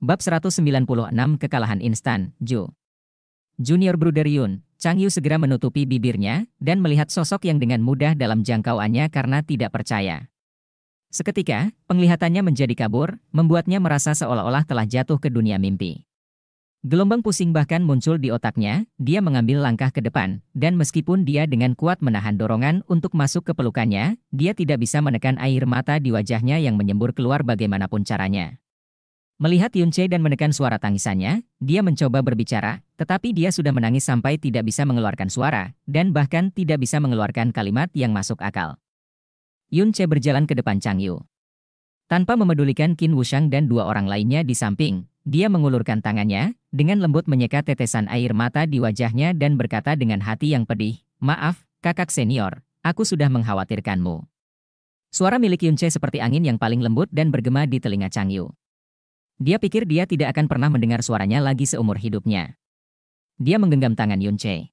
Bab 196 Kekalahan Instan, Ju. Junior Bruder Yun, Chang Yu segera menutupi bibirnya dan melihat sosok yang dengan mudah dalam jangkauannya karena tidak percaya. Seketika, penglihatannya menjadi kabur, membuatnya merasa seolah-olah telah jatuh ke dunia mimpi. Gelombang pusing bahkan muncul di otaknya, dia mengambil langkah ke depan, dan meskipun dia dengan kuat menahan dorongan untuk masuk ke pelukannya, dia tidak bisa menekan air mata di wajahnya yang menyembur keluar bagaimanapun caranya. Melihat Yunche dan menekan suara tangisannya, dia mencoba berbicara, tetapi dia sudah menangis sampai tidak bisa mengeluarkan suara, dan bahkan tidak bisa mengeluarkan kalimat yang masuk akal. Yunche berjalan ke depan Chang Yu. Tanpa memedulikan Qin Wushang dan dua orang lainnya di samping, dia mengulurkan tangannya, dengan lembut menyeka tetesan air mata di wajahnya dan berkata dengan hati yang pedih, Maaf, kakak senior, aku sudah mengkhawatirkanmu. Suara milik Yunche seperti angin yang paling lembut dan bergema di telinga Chang Yu. Dia pikir dia tidak akan pernah mendengar suaranya lagi seumur hidupnya. Dia menggenggam tangan Yun Che.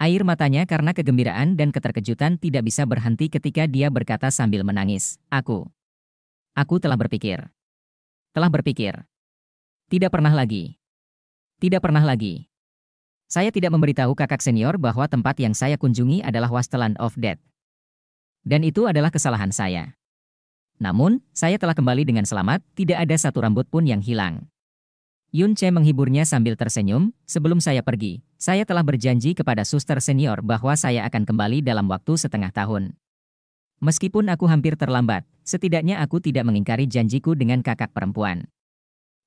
Air matanya karena kegembiraan dan keterkejutan tidak bisa berhenti ketika dia berkata sambil menangis, Aku. Aku telah berpikir. Telah berpikir. Tidak pernah lagi. Tidak pernah lagi. Saya tidak memberitahu kakak senior bahwa tempat yang saya kunjungi adalah Wasteland of Death. Dan itu adalah kesalahan saya. Namun, saya telah kembali dengan selamat, tidak ada satu rambut pun yang hilang. Yun Che menghiburnya sambil tersenyum, sebelum saya pergi, saya telah berjanji kepada suster senior bahwa saya akan kembali dalam waktu setengah tahun. Meskipun aku hampir terlambat, setidaknya aku tidak mengingkari janjiku dengan kakak perempuan.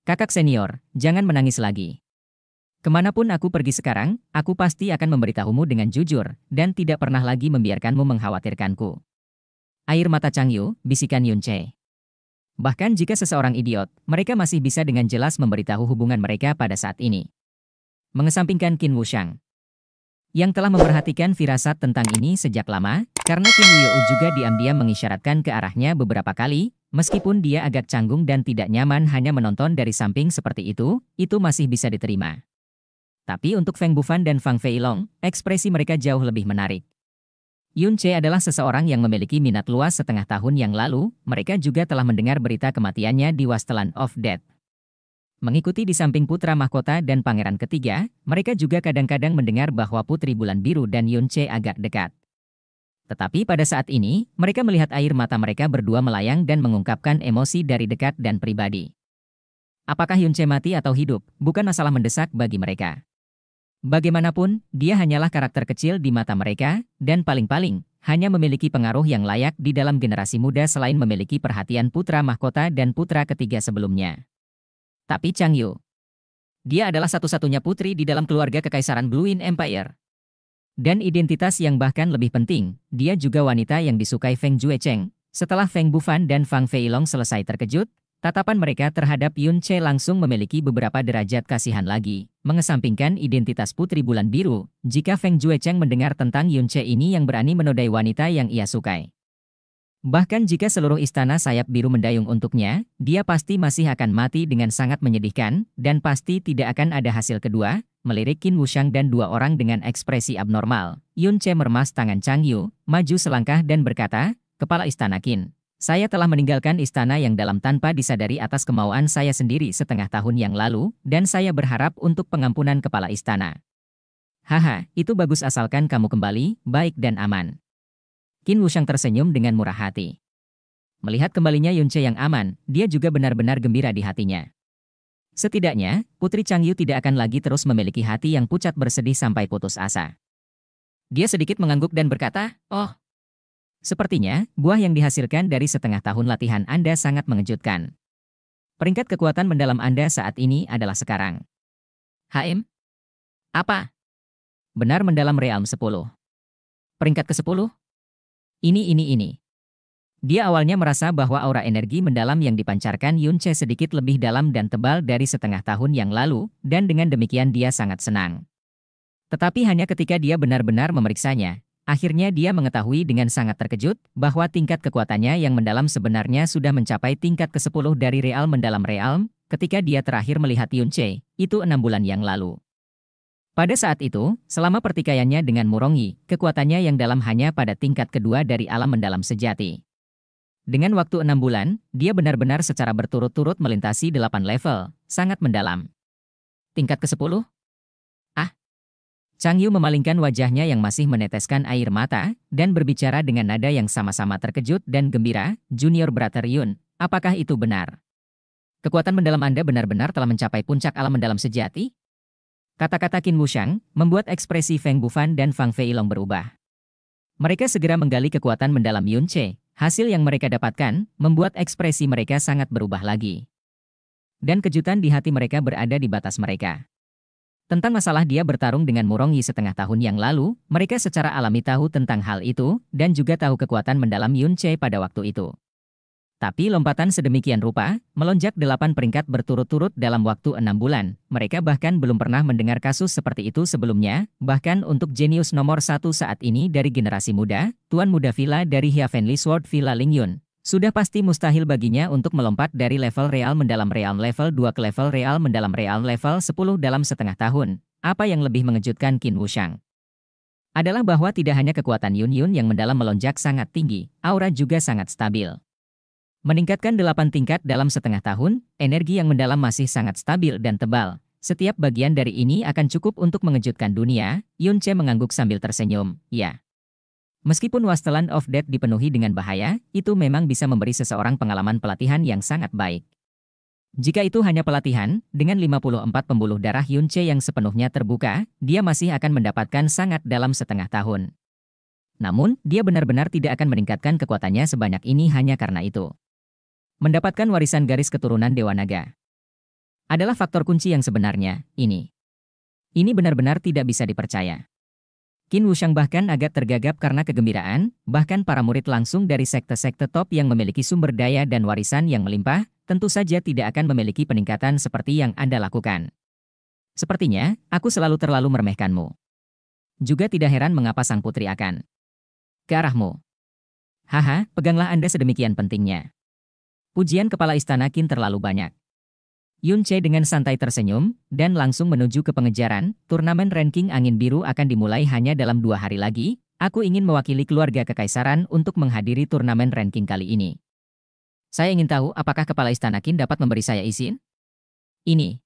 Kakak senior, jangan menangis lagi. Kemanapun aku pergi sekarang, aku pasti akan memberitahumu dengan jujur, dan tidak pernah lagi membiarkanmu mengkhawatirkanku. Air mata Changyu, bisikan Yun Bahkan jika seseorang idiot, mereka masih bisa dengan jelas memberitahu hubungan mereka pada saat ini. Mengesampingkan Qin Wushang. Yang telah memperhatikan firasat tentang ini sejak lama, karena Qin Wuyou juga diam-diam mengisyaratkan ke arahnya beberapa kali, meskipun dia agak canggung dan tidak nyaman hanya menonton dari samping seperti itu, itu masih bisa diterima. Tapi untuk Feng Bufan dan Fang Feilong, ekspresi mereka jauh lebih menarik. Yun Che adalah seseorang yang memiliki minat luas setengah tahun yang lalu, mereka juga telah mendengar berita kematiannya di Wasteland of Death. Mengikuti di samping putra mahkota dan pangeran ketiga, mereka juga kadang-kadang mendengar bahwa Putri Bulan Biru dan Yun Che agak dekat. Tetapi pada saat ini, mereka melihat air mata mereka berdua melayang dan mengungkapkan emosi dari dekat dan pribadi. Apakah Yun Che mati atau hidup, bukan masalah mendesak bagi mereka. Bagaimanapun, dia hanyalah karakter kecil di mata mereka, dan paling-paling, hanya memiliki pengaruh yang layak di dalam generasi muda selain memiliki perhatian putra mahkota dan putra ketiga sebelumnya. Tapi Chang Yu. Dia adalah satu-satunya putri di dalam keluarga Kekaisaran Blue Empire. Dan identitas yang bahkan lebih penting, dia juga wanita yang disukai Feng Cheng. Setelah Feng Bufan dan Fang Feilong selesai terkejut, Tatapan mereka terhadap Yun Che langsung memiliki beberapa derajat kasihan lagi, mengesampingkan identitas Putri Bulan Biru, jika Feng Jue Cheng mendengar tentang Yun Che ini yang berani menodai wanita yang ia sukai. Bahkan jika seluruh istana sayap biru mendayung untuknya, dia pasti masih akan mati dengan sangat menyedihkan, dan pasti tidak akan ada hasil kedua, melirik Qin Wushang dan dua orang dengan ekspresi abnormal. Yun Che meremas tangan Chang Yu, maju selangkah dan berkata, Kepala Istana Qin, saya telah meninggalkan istana yang dalam tanpa disadari atas kemauan saya sendiri setengah tahun yang lalu, dan saya berharap untuk pengampunan kepala istana. Haha, itu bagus asalkan kamu kembali, baik dan aman. Qin Wushang tersenyum dengan murah hati. Melihat kembalinya Yunce yang aman, dia juga benar-benar gembira di hatinya. Setidaknya, Putri Changyu tidak akan lagi terus memiliki hati yang pucat bersedih sampai putus asa. Dia sedikit mengangguk dan berkata, Oh, Sepertinya, buah yang dihasilkan dari setengah tahun latihan Anda sangat mengejutkan. Peringkat kekuatan mendalam Anda saat ini adalah sekarang. HM? Apa? Benar mendalam realm 10. Peringkat ke-10? Ini, ini, ini. Dia awalnya merasa bahwa aura energi mendalam yang dipancarkan Yun Yunche sedikit lebih dalam dan tebal dari setengah tahun yang lalu, dan dengan demikian dia sangat senang. Tetapi hanya ketika dia benar-benar memeriksanya, Akhirnya dia mengetahui dengan sangat terkejut bahwa tingkat kekuatannya yang mendalam sebenarnya sudah mencapai tingkat ke-10 dari real mendalam real ketika dia terakhir melihat Yun Yunche, itu enam bulan yang lalu. Pada saat itu, selama pertikaiannya dengan Murongi, kekuatannya yang dalam hanya pada tingkat kedua dari alam mendalam sejati. Dengan waktu enam bulan, dia benar-benar secara berturut-turut melintasi delapan level, sangat mendalam. Tingkat ke-10? Chang Yu memalingkan wajahnya yang masih meneteskan air mata, dan berbicara dengan nada yang sama-sama terkejut dan gembira, Junior Brother Yun, apakah itu benar? Kekuatan mendalam Anda benar-benar telah mencapai puncak alam mendalam sejati? Kata-kata Qin Wushang membuat ekspresi Feng Bufan dan Fang Fei Long berubah. Mereka segera menggali kekuatan mendalam Yun Che, hasil yang mereka dapatkan membuat ekspresi mereka sangat berubah lagi. Dan kejutan di hati mereka berada di batas mereka. Tentang masalah dia bertarung dengan Murong Yi setengah tahun yang lalu, mereka secara alami tahu tentang hal itu, dan juga tahu kekuatan mendalam Yun Che pada waktu itu. Tapi lompatan sedemikian rupa, melonjak delapan peringkat berturut-turut dalam waktu enam bulan, mereka bahkan belum pernah mendengar kasus seperti itu sebelumnya, bahkan untuk jenius nomor satu saat ini dari generasi muda, Tuan Muda Villa dari Heavenly Sword Villa Lingyun, sudah pasti mustahil baginya untuk melompat dari level real mendalam real level 2 ke level real mendalam real level 10 dalam setengah tahun. Apa yang lebih mengejutkan Qin Wushang? Adalah bahwa tidak hanya kekuatan Yun Yun yang mendalam melonjak sangat tinggi, aura juga sangat stabil. Meningkatkan delapan tingkat dalam setengah tahun, energi yang mendalam masih sangat stabil dan tebal. Setiap bagian dari ini akan cukup untuk mengejutkan dunia, Yun Che mengangguk sambil tersenyum, ya. Meskipun Wasteland of Death dipenuhi dengan bahaya, itu memang bisa memberi seseorang pengalaman pelatihan yang sangat baik. Jika itu hanya pelatihan, dengan 54 pembuluh darah Yunche yang sepenuhnya terbuka, dia masih akan mendapatkan sangat dalam setengah tahun. Namun, dia benar-benar tidak akan meningkatkan kekuatannya sebanyak ini hanya karena itu. Mendapatkan warisan garis keturunan Dewa Naga adalah faktor kunci yang sebenarnya, ini. Ini benar-benar tidak bisa dipercaya. Kin Wushang bahkan agak tergagap karena kegembiraan, bahkan para murid langsung dari sekte-sekte top yang memiliki sumber daya dan warisan yang melimpah, tentu saja tidak akan memiliki peningkatan seperti yang Anda lakukan. Sepertinya, aku selalu terlalu meremehkanmu. Juga tidak heran mengapa sang putri akan ke arahmu. Haha, peganglah Anda sedemikian pentingnya. Pujian kepala istana Kin terlalu banyak. Yun Che dengan santai tersenyum, dan langsung menuju ke pengejaran, turnamen ranking angin biru akan dimulai hanya dalam dua hari lagi, aku ingin mewakili keluarga kekaisaran untuk menghadiri turnamen ranking kali ini. Saya ingin tahu apakah kepala istana Qin dapat memberi saya izin? Ini.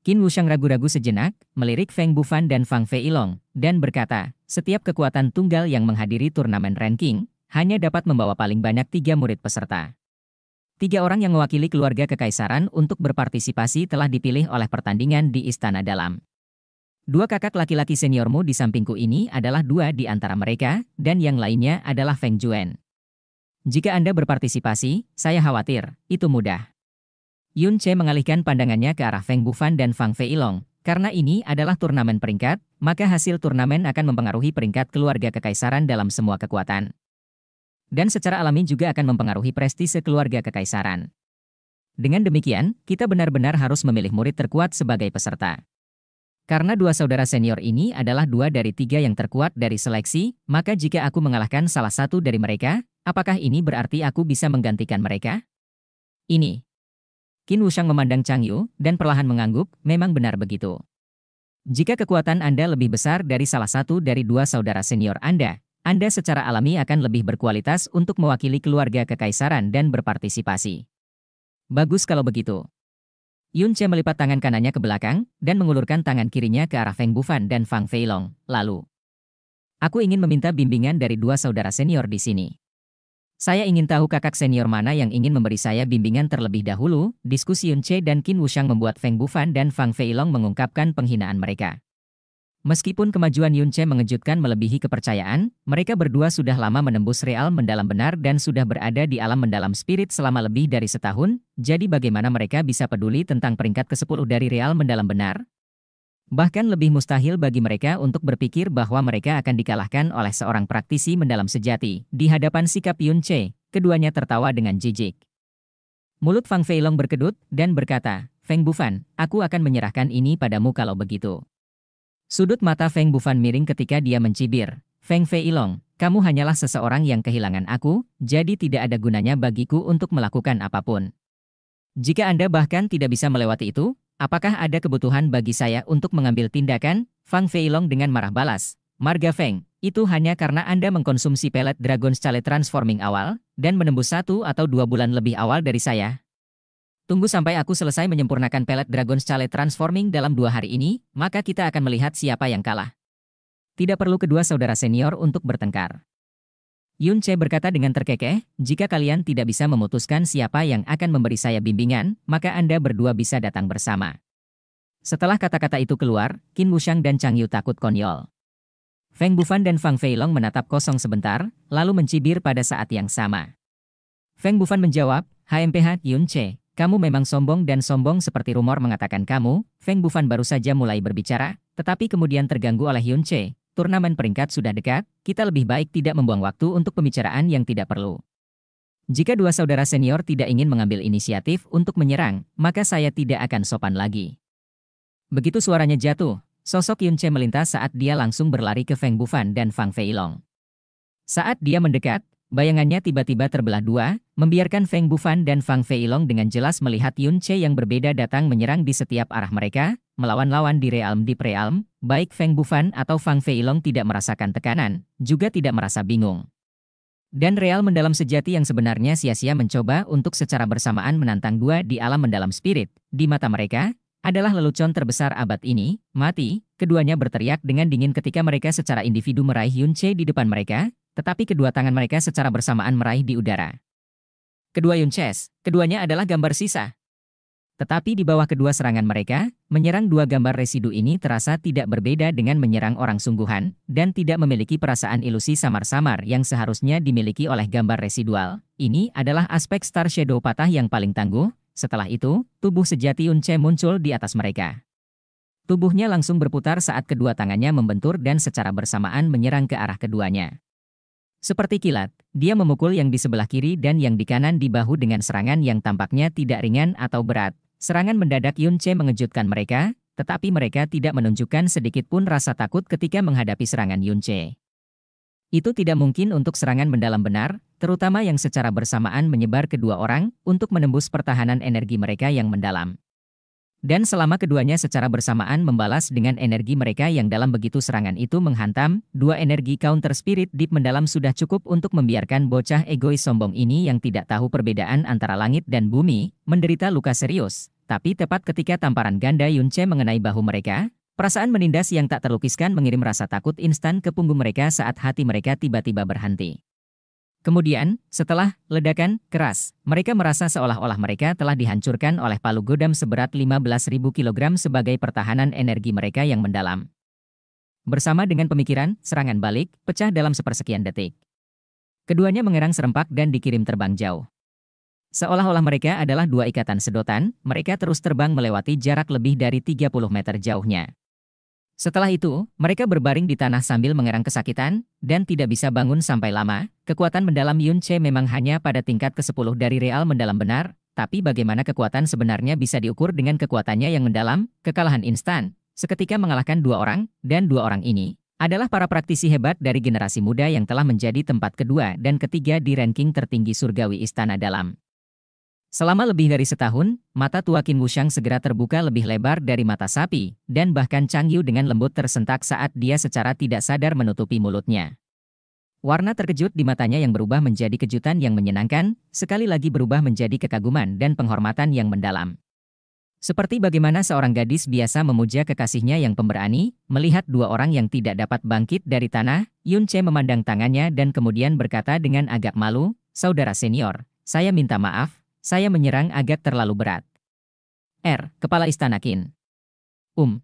Qin Wushang ragu-ragu sejenak, melirik Feng Bufan dan Fang Fei Long, dan berkata, setiap kekuatan tunggal yang menghadiri turnamen ranking, hanya dapat membawa paling banyak tiga murid peserta. Tiga orang yang mewakili keluarga kekaisaran untuk berpartisipasi telah dipilih oleh pertandingan di Istana Dalam. Dua kakak laki-laki seniormu di sampingku ini adalah dua di antara mereka, dan yang lainnya adalah Feng Juan. Jika Anda berpartisipasi, saya khawatir, itu mudah. Yun Che mengalihkan pandangannya ke arah Feng Bufan dan Fang Fei Long, Karena ini adalah turnamen peringkat, maka hasil turnamen akan mempengaruhi peringkat keluarga kekaisaran dalam semua kekuatan dan secara alami juga akan mempengaruhi prestise keluarga kekaisaran. Dengan demikian, kita benar-benar harus memilih murid terkuat sebagai peserta. Karena dua saudara senior ini adalah dua dari tiga yang terkuat dari seleksi, maka jika aku mengalahkan salah satu dari mereka, apakah ini berarti aku bisa menggantikan mereka? Ini. Qin Wushang memandang Chang Yu dan perlahan mengangguk, memang benar begitu. Jika kekuatan Anda lebih besar dari salah satu dari dua saudara senior Anda, anda secara alami akan lebih berkualitas untuk mewakili keluarga kekaisaran dan berpartisipasi. Bagus kalau begitu. Yun Che melipat tangan kanannya ke belakang dan mengulurkan tangan kirinya ke arah Feng Bufan dan Fang Feilong. Lalu, aku ingin meminta bimbingan dari dua saudara senior di sini. Saya ingin tahu kakak senior mana yang ingin memberi saya bimbingan terlebih dahulu. Diskusi Yun Che dan Qin Wushang membuat Feng Bufan dan Fang Feilong mengungkapkan penghinaan mereka. Meskipun kemajuan Yunche mengejutkan melebihi kepercayaan, mereka berdua sudah lama menembus real mendalam benar dan sudah berada di alam mendalam spirit selama lebih dari setahun, jadi bagaimana mereka bisa peduli tentang peringkat ke-10 dari real mendalam benar? Bahkan lebih mustahil bagi mereka untuk berpikir bahwa mereka akan dikalahkan oleh seorang praktisi mendalam sejati. Di hadapan sikap Yunche, keduanya tertawa dengan jijik. Mulut Fang Feilong berkedut dan berkata, Feng Bufan, aku akan menyerahkan ini padamu kalau begitu. Sudut mata Feng Bufan miring ketika dia mencibir. Feng Fei Long, kamu hanyalah seseorang yang kehilangan aku, jadi tidak ada gunanya bagiku untuk melakukan apapun. Jika Anda bahkan tidak bisa melewati itu, apakah ada kebutuhan bagi saya untuk mengambil tindakan? Fang Long dengan marah balas. Marga Feng, itu hanya karena Anda mengkonsumsi pelet Dragon Chalet Transforming awal, dan menembus satu atau dua bulan lebih awal dari saya, Tunggu sampai aku selesai menyempurnakan pelet Dragon's scale Transforming dalam dua hari ini, maka kita akan melihat siapa yang kalah. Tidak perlu kedua saudara senior untuk bertengkar. Yun Che berkata dengan terkekeh, jika kalian tidak bisa memutuskan siapa yang akan memberi saya bimbingan, maka Anda berdua bisa datang bersama. Setelah kata-kata itu keluar, Qin Wushang dan Chang Yu takut konyol. Feng Bufan dan Fang Fei Long menatap kosong sebentar, lalu mencibir pada saat yang sama. Feng Bufan menjawab, HMPH Yun Che, kamu memang sombong dan sombong seperti rumor mengatakan kamu, Feng Bufan baru saja mulai berbicara, tetapi kemudian terganggu oleh Hyun Che. Turnamen peringkat sudah dekat, kita lebih baik tidak membuang waktu untuk pembicaraan yang tidak perlu. Jika dua saudara senior tidak ingin mengambil inisiatif untuk menyerang, maka saya tidak akan sopan lagi. Begitu suaranya jatuh, sosok Yun Che melintas saat dia langsung berlari ke Feng Bufan dan Fang Feilong. Saat dia mendekat, Bayangannya tiba-tiba terbelah dua, membiarkan Feng Bufan dan Fang Feilong dengan jelas melihat Yun Che yang berbeda datang menyerang di setiap arah mereka, melawan-lawan di realm di prealm, baik Feng Bufan atau Fang Feilong tidak merasakan tekanan, juga tidak merasa bingung. Dan real mendalam sejati yang sebenarnya sia-sia mencoba untuk secara bersamaan menantang dua di alam mendalam spirit, di mata mereka, adalah lelucon terbesar abad ini, mati, keduanya berteriak dengan dingin ketika mereka secara individu meraih Yun Che di depan mereka, tetapi kedua tangan mereka secara bersamaan meraih di udara. Kedua Yun Ches, keduanya adalah gambar sisa. Tetapi di bawah kedua serangan mereka, menyerang dua gambar residu ini terasa tidak berbeda dengan menyerang orang sungguhan, dan tidak memiliki perasaan ilusi samar-samar yang seharusnya dimiliki oleh gambar residual. Ini adalah aspek Star Shadow patah yang paling tangguh, setelah itu, tubuh sejati Yun Che muncul di atas mereka. Tubuhnya langsung berputar saat kedua tangannya membentur dan secara bersamaan menyerang ke arah keduanya. Seperti kilat, dia memukul yang di sebelah kiri dan yang di kanan di bahu dengan serangan yang tampaknya tidak ringan atau berat. Serangan mendadak Yun Che mengejutkan mereka, tetapi mereka tidak menunjukkan sedikit pun rasa takut ketika menghadapi serangan Yun Che. Itu tidak mungkin untuk serangan mendalam benar, terutama yang secara bersamaan menyebar kedua orang, untuk menembus pertahanan energi mereka yang mendalam. Dan selama keduanya secara bersamaan membalas dengan energi mereka yang dalam begitu serangan itu menghantam, dua energi counter spirit deep mendalam sudah cukup untuk membiarkan bocah egois sombong ini yang tidak tahu perbedaan antara langit dan bumi, menderita luka serius. Tapi tepat ketika tamparan ganda Yunche mengenai bahu mereka, Perasaan menindas yang tak terlukiskan mengirim rasa takut instan ke punggung mereka saat hati mereka tiba-tiba berhenti. Kemudian, setelah ledakan keras, mereka merasa seolah-olah mereka telah dihancurkan oleh palu godam seberat 15.000 kg sebagai pertahanan energi mereka yang mendalam. Bersama dengan pemikiran, serangan balik pecah dalam sepersekian detik. Keduanya mengerang serempak dan dikirim terbang jauh. Seolah-olah mereka adalah dua ikatan sedotan, mereka terus terbang melewati jarak lebih dari 30 meter jauhnya. Setelah itu, mereka berbaring di tanah sambil mengerang kesakitan, dan tidak bisa bangun sampai lama. Kekuatan mendalam Yun Che memang hanya pada tingkat ke-10 dari real mendalam benar, tapi bagaimana kekuatan sebenarnya bisa diukur dengan kekuatannya yang mendalam, kekalahan instan, seketika mengalahkan dua orang, dan dua orang ini adalah para praktisi hebat dari generasi muda yang telah menjadi tempat kedua dan ketiga di ranking tertinggi surgawi istana dalam. Selama lebih dari setahun, mata tua Qin Wushang segera terbuka lebih lebar dari mata sapi, dan bahkan Chang Yu dengan lembut tersentak saat dia secara tidak sadar menutupi mulutnya. Warna terkejut di matanya yang berubah menjadi kejutan yang menyenangkan, sekali lagi berubah menjadi kekaguman dan penghormatan yang mendalam. Seperti bagaimana seorang gadis biasa memuja kekasihnya yang pemberani, melihat dua orang yang tidak dapat bangkit dari tanah, Yun Che memandang tangannya dan kemudian berkata dengan agak malu, Saudara senior, saya minta maaf, saya menyerang agak terlalu berat. R. Kepala Istana Qin. Um.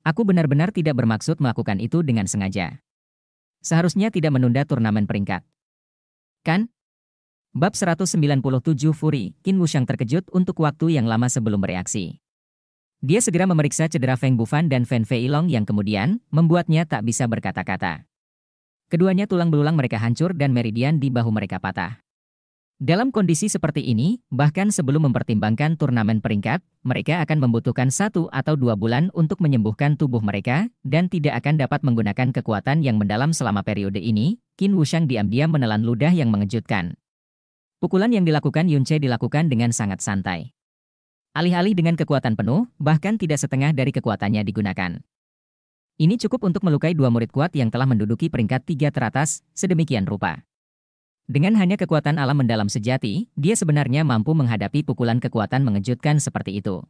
Aku benar-benar tidak bermaksud melakukan itu dengan sengaja. Seharusnya tidak menunda turnamen peringkat. Kan? Bab 197 Fury, Qin Wushang terkejut untuk waktu yang lama sebelum bereaksi. Dia segera memeriksa cedera Feng Bufan dan Feng Feilong yang kemudian membuatnya tak bisa berkata-kata. Keduanya tulang belulang mereka hancur dan meridian di bahu mereka patah. Dalam kondisi seperti ini, bahkan sebelum mempertimbangkan turnamen peringkat, mereka akan membutuhkan satu atau dua bulan untuk menyembuhkan tubuh mereka, dan tidak akan dapat menggunakan kekuatan yang mendalam selama periode ini, Qin Wushang diam-diam menelan ludah yang mengejutkan. Pukulan yang dilakukan Yun Yunche dilakukan dengan sangat santai. Alih-alih dengan kekuatan penuh, bahkan tidak setengah dari kekuatannya digunakan. Ini cukup untuk melukai dua murid kuat yang telah menduduki peringkat tiga teratas, sedemikian rupa. Dengan hanya kekuatan alam mendalam sejati, dia sebenarnya mampu menghadapi pukulan kekuatan mengejutkan seperti itu.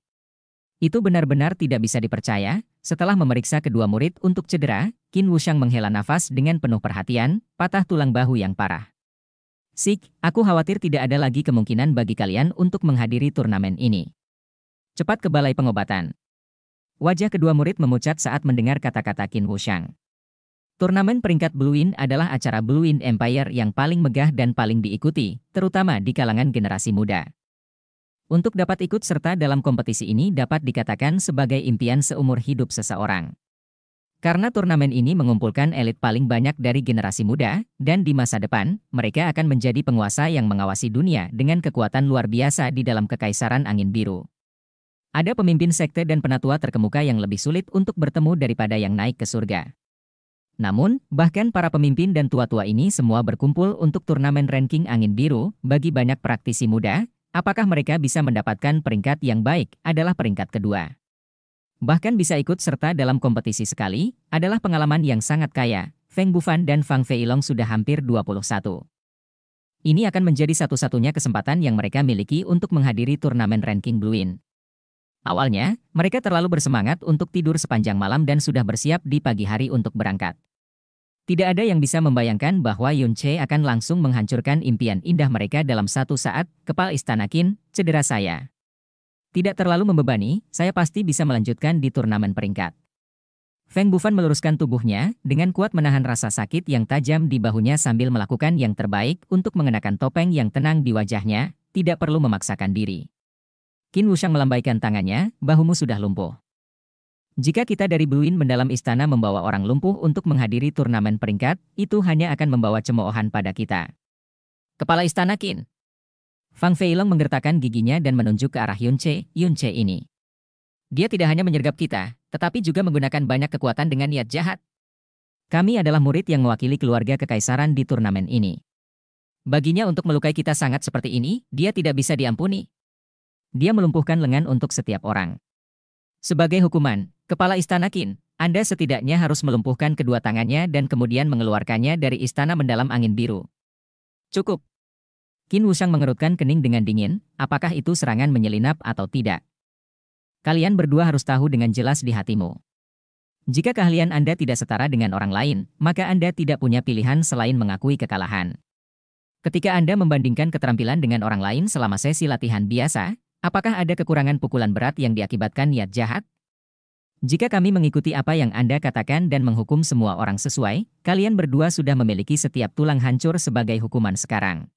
Itu benar-benar tidak bisa dipercaya, setelah memeriksa kedua murid untuk cedera, Qin Wushang menghela nafas dengan penuh perhatian, patah tulang bahu yang parah. Sik, aku khawatir tidak ada lagi kemungkinan bagi kalian untuk menghadiri turnamen ini. Cepat ke balai pengobatan. Wajah kedua murid memucat saat mendengar kata-kata Qin Wushang. Turnamen peringkat Blue Wind adalah acara Blue Wind Empire yang paling megah dan paling diikuti, terutama di kalangan generasi muda. Untuk dapat ikut serta dalam kompetisi ini dapat dikatakan sebagai impian seumur hidup seseorang. Karena turnamen ini mengumpulkan elit paling banyak dari generasi muda, dan di masa depan, mereka akan menjadi penguasa yang mengawasi dunia dengan kekuatan luar biasa di dalam kekaisaran angin biru. Ada pemimpin sekte dan penatua terkemuka yang lebih sulit untuk bertemu daripada yang naik ke surga. Namun, bahkan para pemimpin dan tua-tua ini semua berkumpul untuk turnamen ranking angin biru, bagi banyak praktisi muda, apakah mereka bisa mendapatkan peringkat yang baik adalah peringkat kedua. Bahkan bisa ikut serta dalam kompetisi sekali, adalah pengalaman yang sangat kaya. Feng Bufan dan Fang Feilong sudah hampir 21. Ini akan menjadi satu-satunya kesempatan yang mereka miliki untuk menghadiri turnamen ranking blue In. Awalnya, mereka terlalu bersemangat untuk tidur sepanjang malam dan sudah bersiap di pagi hari untuk berangkat. Tidak ada yang bisa membayangkan bahwa Yun Che akan langsung menghancurkan impian indah mereka dalam satu saat, Kepal istana Qin, cedera saya. Tidak terlalu membebani, saya pasti bisa melanjutkan di turnamen peringkat. Feng Bufan meluruskan tubuhnya dengan kuat menahan rasa sakit yang tajam di bahunya sambil melakukan yang terbaik untuk mengenakan topeng yang tenang di wajahnya, tidak perlu memaksakan diri. Qin Wushang melambaikan tangannya, bahumu sudah lumpuh. Jika kita dari Buin mendalam istana membawa orang lumpuh untuk menghadiri turnamen peringkat, itu hanya akan membawa cemoohan pada kita. Kepala Istana Qin. Fang Feilong menggertakkan giginya dan menunjuk ke arah Yunce, Yunce ini. Dia tidak hanya menyergap kita, tetapi juga menggunakan banyak kekuatan dengan niat jahat. Kami adalah murid yang mewakili keluarga kekaisaran di turnamen ini. Baginya untuk melukai kita sangat seperti ini, dia tidak bisa diampuni dia melumpuhkan lengan untuk setiap orang. Sebagai hukuman, kepala istana Qin, Anda setidaknya harus melumpuhkan kedua tangannya dan kemudian mengeluarkannya dari istana mendalam angin biru. Cukup. Kin Wusang mengerutkan kening dengan dingin, apakah itu serangan menyelinap atau tidak. Kalian berdua harus tahu dengan jelas di hatimu. Jika keahlian Anda tidak setara dengan orang lain, maka Anda tidak punya pilihan selain mengakui kekalahan. Ketika Anda membandingkan keterampilan dengan orang lain selama sesi latihan biasa, Apakah ada kekurangan pukulan berat yang diakibatkan niat jahat? Jika kami mengikuti apa yang Anda katakan dan menghukum semua orang sesuai, kalian berdua sudah memiliki setiap tulang hancur sebagai hukuman sekarang.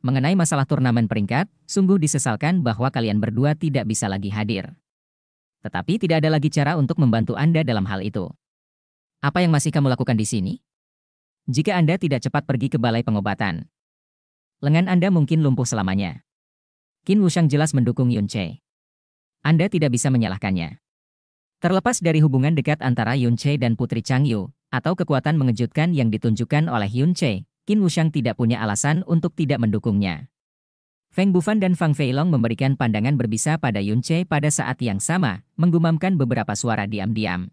Mengenai masalah turnamen peringkat, sungguh disesalkan bahwa kalian berdua tidak bisa lagi hadir. Tetapi tidak ada lagi cara untuk membantu Anda dalam hal itu. Apa yang masih kamu lakukan di sini? Jika Anda tidak cepat pergi ke balai pengobatan, lengan Anda mungkin lumpuh selamanya. Qin Wushang jelas mendukung Yun Che. Anda tidak bisa menyalahkannya. Terlepas dari hubungan dekat antara Yun Che dan Putri Chang Yu, atau kekuatan mengejutkan yang ditunjukkan oleh Yun Che, Qin Wushang tidak punya alasan untuk tidak mendukungnya. Feng Bufan dan Fang Feilong memberikan pandangan berbisa pada Yun Che pada saat yang sama, menggumamkan beberapa suara diam-diam.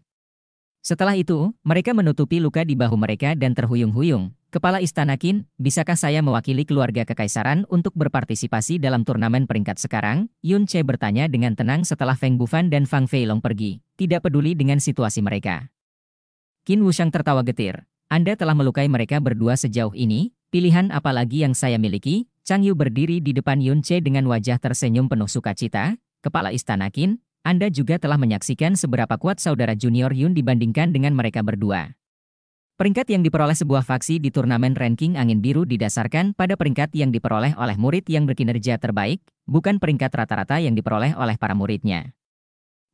Setelah itu, mereka menutupi luka di bahu mereka dan terhuyung-huyung. Kepala Istana Qin, bisakah saya mewakili keluarga kekaisaran untuk berpartisipasi dalam turnamen peringkat sekarang? Yun Che bertanya dengan tenang setelah Feng Bufan dan Fang Fei Long pergi, tidak peduli dengan situasi mereka. Qin Wushang tertawa getir. Anda telah melukai mereka berdua sejauh ini, pilihan apa lagi yang saya miliki? Chang Yu berdiri di depan Yun Che dengan wajah tersenyum penuh sukacita. Kepala Istana Qin, anda juga telah menyaksikan seberapa kuat saudara Junior Yun dibandingkan dengan mereka berdua. Peringkat yang diperoleh sebuah faksi di turnamen ranking angin biru didasarkan pada peringkat yang diperoleh oleh murid yang berkinerja terbaik, bukan peringkat rata-rata yang diperoleh oleh para muridnya.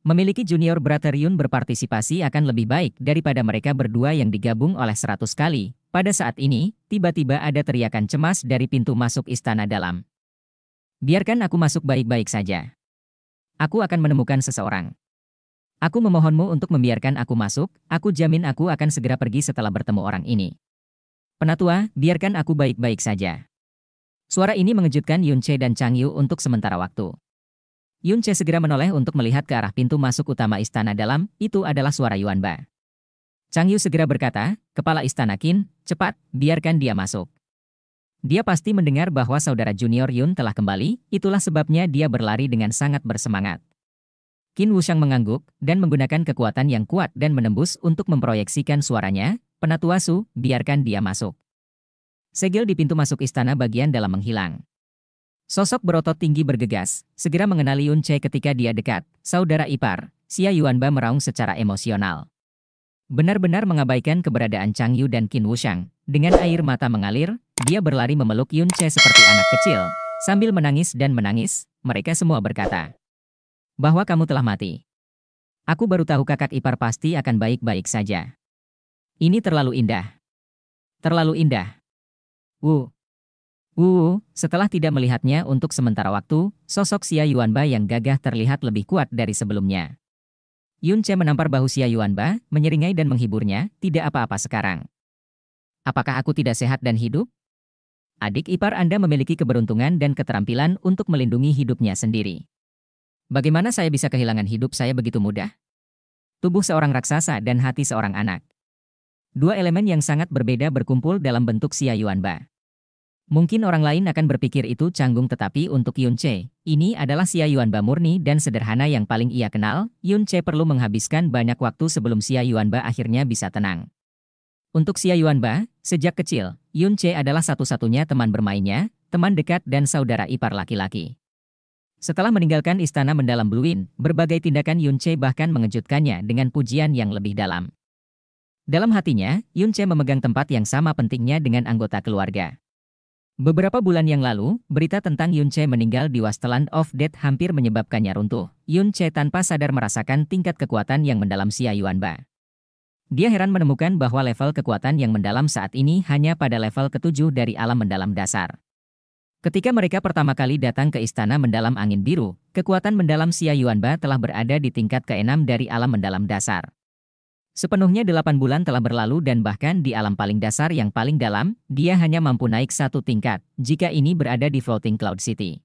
Memiliki junior brother Yun berpartisipasi akan lebih baik daripada mereka berdua yang digabung oleh 100 kali. Pada saat ini, tiba-tiba ada teriakan cemas dari pintu masuk istana dalam. Biarkan aku masuk baik-baik saja. Aku akan menemukan seseorang. Aku memohonmu untuk membiarkan aku masuk, aku jamin aku akan segera pergi setelah bertemu orang ini. Penatua, biarkan aku baik-baik saja. Suara ini mengejutkan Yunche dan Chang Yu untuk sementara waktu. Yunche segera menoleh untuk melihat ke arah pintu masuk utama istana dalam, itu adalah suara Yuan Ba. Chang Yu segera berkata, Kepala Istana Qin, cepat, biarkan dia masuk. Dia pasti mendengar bahwa saudara junior Yun telah kembali, itulah sebabnya dia berlari dengan sangat bersemangat. Qin Wushang mengangguk dan menggunakan kekuatan yang kuat dan menembus untuk memproyeksikan suaranya, penatua Su, biarkan dia masuk. Segel di pintu masuk istana bagian dalam menghilang. Sosok berotot tinggi bergegas, segera mengenali Yun Che ketika dia dekat, saudara ipar, Xia Yuanba meraung secara emosional. Benar-benar mengabaikan keberadaan Chang Yu dan Qin Wushang, dengan air mata mengalir, dia berlari memeluk Yun Che seperti anak kecil. Sambil menangis dan menangis, mereka semua berkata, bahwa kamu telah mati. Aku baru tahu kakak ipar pasti akan baik-baik saja. Ini terlalu indah. Terlalu indah. Wu. Wu, setelah tidak melihatnya untuk sementara waktu, sosok Xia Yuanba yang gagah terlihat lebih kuat dari sebelumnya. Yun Che menampar bahu Xia Yuanba, menyeringai dan menghiburnya, tidak apa-apa sekarang. Apakah aku tidak sehat dan hidup? adik ipar Anda memiliki keberuntungan dan keterampilan untuk melindungi hidupnya sendiri. Bagaimana saya bisa kehilangan hidup saya begitu mudah? Tubuh seorang raksasa dan hati seorang anak. Dua elemen yang sangat berbeda berkumpul dalam bentuk Xia Yuanba. Mungkin orang lain akan berpikir itu canggung tetapi untuk Yun Che, ini adalah Xia Yuanba murni dan sederhana yang paling ia kenal, Yun Che perlu menghabiskan banyak waktu sebelum Xia Yuanba akhirnya bisa tenang. Untuk Xia Yuanba, sejak kecil, Yun Che adalah satu-satunya teman bermainnya, teman dekat dan saudara ipar laki-laki. Setelah meninggalkan istana mendalam Bluein, berbagai tindakan Yun Che bahkan mengejutkannya dengan pujian yang lebih dalam. Dalam hatinya, Yun Che memegang tempat yang sama pentingnya dengan anggota keluarga. Beberapa bulan yang lalu, berita tentang Yun Che meninggal di Wasteland of Death hampir menyebabkannya runtuh. Yun Che tanpa sadar merasakan tingkat kekuatan yang mendalam Xia Yuanba. Dia heran menemukan bahwa level kekuatan yang mendalam saat ini hanya pada level ketujuh dari alam mendalam dasar. Ketika mereka pertama kali datang ke istana mendalam angin biru, kekuatan mendalam Xia Yuanba telah berada di tingkat keenam dari alam mendalam dasar. Sepenuhnya delapan bulan telah berlalu dan bahkan di alam paling dasar yang paling dalam, dia hanya mampu naik satu tingkat, jika ini berada di Floating Cloud City.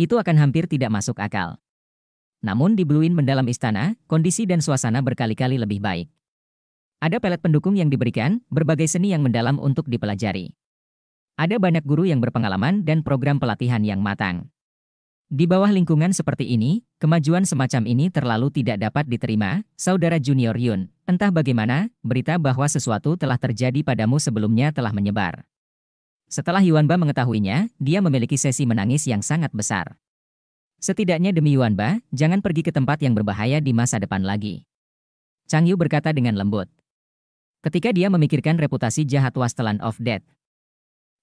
Itu akan hampir tidak masuk akal. Namun di Blue mendalam istana, kondisi dan suasana berkali-kali lebih baik. Ada pelet pendukung yang diberikan, berbagai seni yang mendalam untuk dipelajari. Ada banyak guru yang berpengalaman dan program pelatihan yang matang. Di bawah lingkungan seperti ini, kemajuan semacam ini terlalu tidak dapat diterima, saudara junior Yun. Entah bagaimana, berita bahwa sesuatu telah terjadi padamu sebelumnya telah menyebar. Setelah Yuanba mengetahuinya, dia memiliki sesi menangis yang sangat besar. Setidaknya demi Yuanba, jangan pergi ke tempat yang berbahaya di masa depan lagi. Chang Yu berkata dengan lembut ketika dia memikirkan reputasi jahat Wasteland of Death.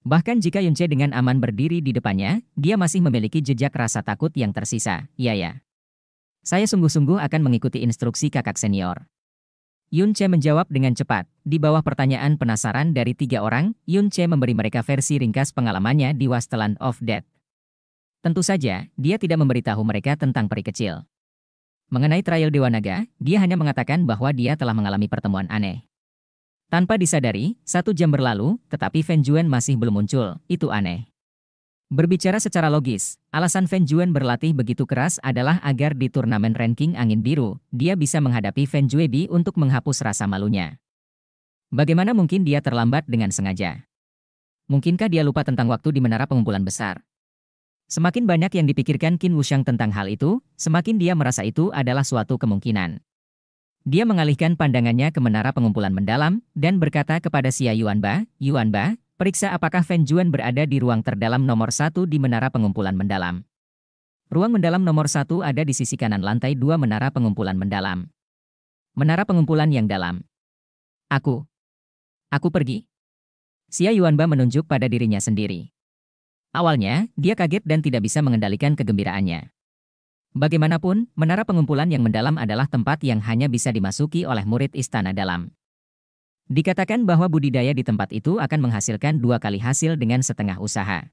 Bahkan jika Yunce dengan aman berdiri di depannya, dia masih memiliki jejak rasa takut yang tersisa, ya ya. Saya sungguh-sungguh akan mengikuti instruksi kakak senior. Yun Che menjawab dengan cepat. Di bawah pertanyaan penasaran dari tiga orang, Yun Che memberi mereka versi ringkas pengalamannya di Wasteland of Death. Tentu saja, dia tidak memberitahu mereka tentang peri kecil. Mengenai trial Dewa Naga, dia hanya mengatakan bahwa dia telah mengalami pertemuan aneh. Tanpa disadari, satu jam berlalu, tetapi Fan Juan masih belum muncul. Itu aneh. Berbicara secara logis, alasan Fan Juan berlatih begitu keras adalah agar di turnamen ranking angin biru, dia bisa menghadapi Fan Juebi untuk menghapus rasa malunya. Bagaimana mungkin dia terlambat dengan sengaja? Mungkinkah dia lupa tentang waktu di menara pengumpulan besar? Semakin banyak yang dipikirkan Qin Wuxiang tentang hal itu, semakin dia merasa itu adalah suatu kemungkinan. Dia mengalihkan pandangannya ke menara pengumpulan mendalam dan berkata kepada Xia Yuanba, Yuanba, periksa apakah Feng Juan berada di ruang terdalam nomor satu di menara pengumpulan mendalam. Ruang mendalam nomor satu ada di sisi kanan lantai dua menara pengumpulan mendalam. Menara pengumpulan yang dalam. Aku. Aku pergi. Xia Yuanba menunjuk pada dirinya sendiri. Awalnya, dia kaget dan tidak bisa mengendalikan kegembiraannya. Bagaimanapun, menara pengumpulan yang mendalam adalah tempat yang hanya bisa dimasuki oleh murid istana dalam. Dikatakan bahwa budidaya di tempat itu akan menghasilkan dua kali hasil dengan setengah usaha.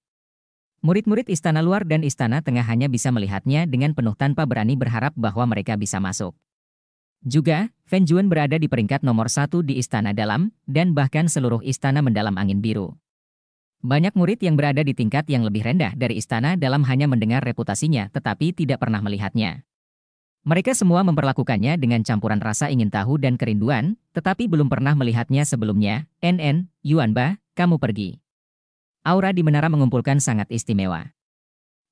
Murid-murid istana luar dan istana tengah hanya bisa melihatnya dengan penuh tanpa berani berharap bahwa mereka bisa masuk. Juga, Fan berada di peringkat nomor satu di istana dalam, dan bahkan seluruh istana mendalam angin biru. Banyak murid yang berada di tingkat yang lebih rendah dari istana dalam hanya mendengar reputasinya tetapi tidak pernah melihatnya. Mereka semua memperlakukannya dengan campuran rasa ingin tahu dan kerinduan, tetapi belum pernah melihatnya sebelumnya. NN, Yuanba, kamu pergi. Aura di menara mengumpulkan sangat istimewa.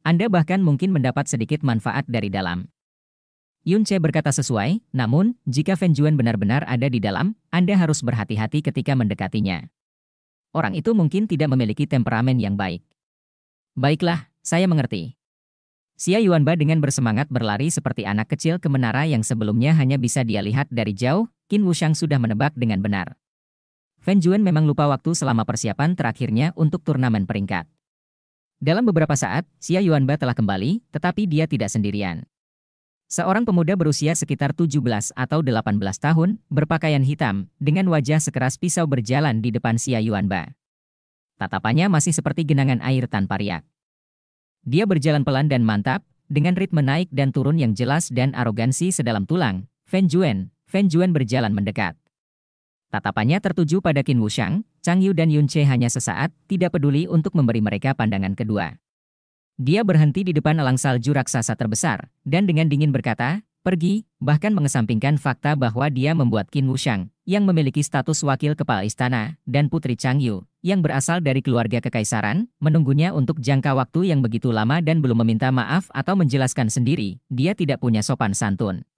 Anda bahkan mungkin mendapat sedikit manfaat dari dalam. Yunce berkata sesuai, namun, jika Fenjuan benar-benar ada di dalam, Anda harus berhati-hati ketika mendekatinya orang itu mungkin tidak memiliki temperamen yang baik. Baiklah, saya mengerti. Xia Yuanba dengan bersemangat berlari seperti anak kecil ke menara yang sebelumnya hanya bisa dia lihat dari jauh, Qin Wushang sudah menebak dengan benar. Fan Juan memang lupa waktu selama persiapan terakhirnya untuk turnamen peringkat. Dalam beberapa saat, Xia Yuanba telah kembali, tetapi dia tidak sendirian. Seorang pemuda berusia sekitar 17 atau 18 tahun, berpakaian hitam, dengan wajah sekeras pisau berjalan di depan Xia Yuanba. Tatapannya masih seperti genangan air tanpa riak. Dia berjalan pelan dan mantap, dengan ritme naik dan turun yang jelas dan arogansi sedalam tulang. Fan Juan, Fan Juan berjalan mendekat. Tatapannya tertuju pada Qin Wushang, Chang Yu dan Yun Che hanya sesaat, tidak peduli untuk memberi mereka pandangan kedua. Dia berhenti di depan elang salju raksasa terbesar, dan dengan dingin berkata, pergi, bahkan mengesampingkan fakta bahwa dia membuat Qin Wushang, yang memiliki status wakil kepala istana, dan Putri Chang Yu, yang berasal dari keluarga kekaisaran, menunggunya untuk jangka waktu yang begitu lama dan belum meminta maaf atau menjelaskan sendiri, dia tidak punya sopan santun.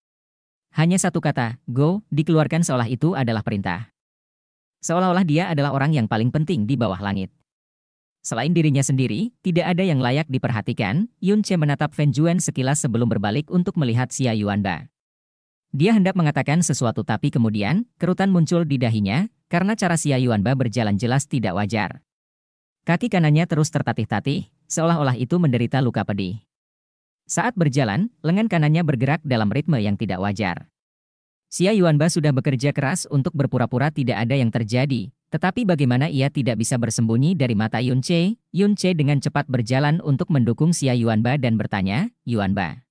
Hanya satu kata, go, dikeluarkan seolah itu adalah perintah. Seolah-olah dia adalah orang yang paling penting di bawah langit. Selain dirinya sendiri, tidak ada yang layak diperhatikan, Yun Che menatap Fan Juan sekilas sebelum berbalik untuk melihat Xia Yuanba. Dia hendak mengatakan sesuatu tapi kemudian, kerutan muncul di dahinya, karena cara Xia Yuanba berjalan jelas tidak wajar. Kaki kanannya terus tertatih-tatih, seolah-olah itu menderita luka pedih. Saat berjalan, lengan kanannya bergerak dalam ritme yang tidak wajar. Xia Yuanba sudah bekerja keras untuk berpura-pura tidak ada yang terjadi, tetapi bagaimana ia tidak bisa bersembunyi dari mata Yun Che? Yun Che dengan cepat berjalan untuk mendukung Xia Ba dan bertanya, Yuanba,